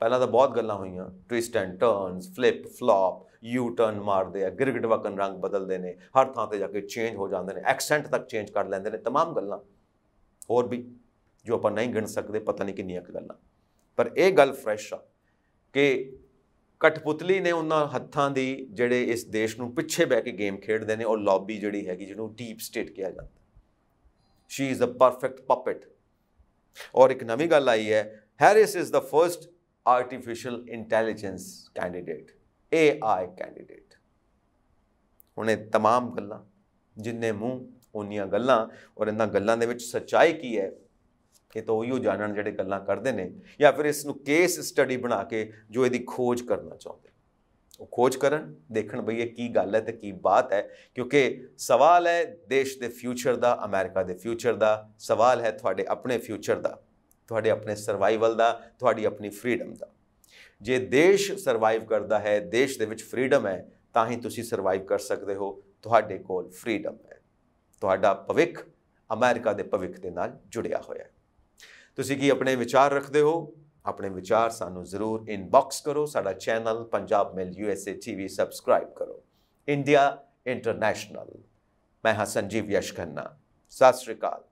ਪਹਿਲਾਂ ਤਾਂ ਬਹੁਤ ਗੱਲਾਂ ਹੋਈਆਂ twist and turns flip flop U turn ਮਾਰਦੇ ਆ ਗਿਰਗਟ ਵਕਨ ਰੰਗ ਬਦਲਦੇ ਨੇ ਹਰ ਥਾਂ ਤੇ ਜਾ ਕੇ ਚੇਂਜ ਹੋ ਜਾਂਦੇ ਨੇ ਐਕਸੈਂਟ ਤੱਕ ਚੇਂਜ ਕਰ ਲੈਂਦੇ ਨੇ तमाम ਗੱਲਾਂ ਹੋਰ ਵੀ ਜੋ ਆਪਾਂ ਨਹੀਂ ਗਿਣ ਸਕਦੇ ਪਤਾ ਨਹੀਂ ਕਿੰਨੀਆਂ ਗੱਲਾਂ ਪਰ ਇਹ ਗੱਲ ਫਰੈਸ਼ ਆ ਕਿ ਕਠਪੁਤਲੀ ਨੇ ਉਹਨਾਂ ਹੱਥਾਂ ਦੀ ਜਿਹੜੇ ਇਸ ਦੇਸ਼ ਨੂੰ ਪਿੱਛੇ ਬਹਿ ਕੇ ਗੇਮ ਖੇਡਦੇ ਨੇ ਉਹ ਲੌਬੀ ਜਿਹੜੀ ਹੈਗੀ ਜਿਹਨੂੰ ਡੀਪ ਸਟੇਟ ਕਿਹਾ ਜਾਂਦਾ she is a perfect puppet ਔਰ ਇੱਕ ਨਵੀਂ ਗੱਲ ਆਈ ਹੈ Harris is the first artificial intelligence candidate AI candidate ਉਹਨੇ तमाम ਗੱਲਾਂ ਜਿੰਨੇ ਮੂੰਹ ਉਹਨੀਆਂ ਗੱਲਾਂ ਔਰ ਇਹਨਾਂ ਗੱਲਾਂ ਦੇ ਵਿੱਚ ਸੱਚਾਈ ਕੀ ਹੈ ਇਹ ਤਾਂ ਉਹੀਓ ਜਾਣਨ ਜਿਹੜੇ ਗੱਲਾਂ ਕਰਦੇ ਨੇ ਜਾਂ ਫਿਰ ਇਸ ਨੂੰ ਕੇਸ ਸਟੱਡੀ ਬਣਾ ਕੇ ਜੋ ਇਹਦੀ ਖੋਜ ਕਰਨਾ ਚਾਹੁੰਦੇ ਉਹ ਖੋਜ ਕਰਨ ਦੇਖਣ ਬਈ ਇਹ ਕੀ ਗੱਲ ਹੈ ਤੇ ਕੀ ਬਾਤ ਹੈ ਕਿਉਂਕਿ ਸਵਾਲ ਹੈ ਦੇਸ਼ ਦੇ ਫਿਊਚਰ ਦਾ ਅਮਰੀਕਾ ਦੇ ਫਿਊਚਰ ਦਾ ਸਵਾਲ ਹੈ ਤੁਹਾਡੇ ਆਪਣੇ ਫਿਊਚਰ ਦਾ ਤੁਹਾਡੇ ਆਪਣੇ ਸਰਵਾਈਵਲ ਦਾ ਤੁਹਾਡੀ ਆਪਣੀ ਫਰੀडम ਦਾ ਜੇ ਦੇਸ਼ ਸਰਵਾਈਵ ਕਰਦਾ ਹੈ ਦੇਸ਼ ਦੇ ਵਿੱਚ ਫਰੀडम ਹੈ ਤਾਂ ਹੀ ਤੁਸੀਂ ਸਰਵਾਈਵ ਕਰ ਸਕਦੇ ਹੋ ਤੁਹਾਡੇ ਕੋਲ ਫਰੀडम ਹੈ ਤੁਹਾਡਾ ਭਵਿੱਖ ਅਮਰੀਕਾ ਦੇ ਭਵਿੱਖ ਦੇ ਨਾਲ ਜੁੜਿਆ ਹੋਇਆ ਹੈ ਤੁਸੀਂ ਕੀ ਆਪਣੇ ਵਿਚਾਰ ਰੱਖਦੇ ਹੋ ਆਪਣੇ ਵਿਚਾਰ ਸਾਨੂੰ ਜ਼ਰੂਰ ਇਨਬਾਕਸ ਕਰੋ ਸਾਡਾ channel Punjab mail USA TV subscribe ਕਰੋ ਇੰਡੀਆ ਇੰਟਰਨੈਸ਼ਨਲ ਮੈਂ ਹਾਂ ਸੰਜੀਵ ਯਸ਼ਖੰਨਾ ਸਤਿ ਸ਼੍ਰੀ ਅਕਾਲ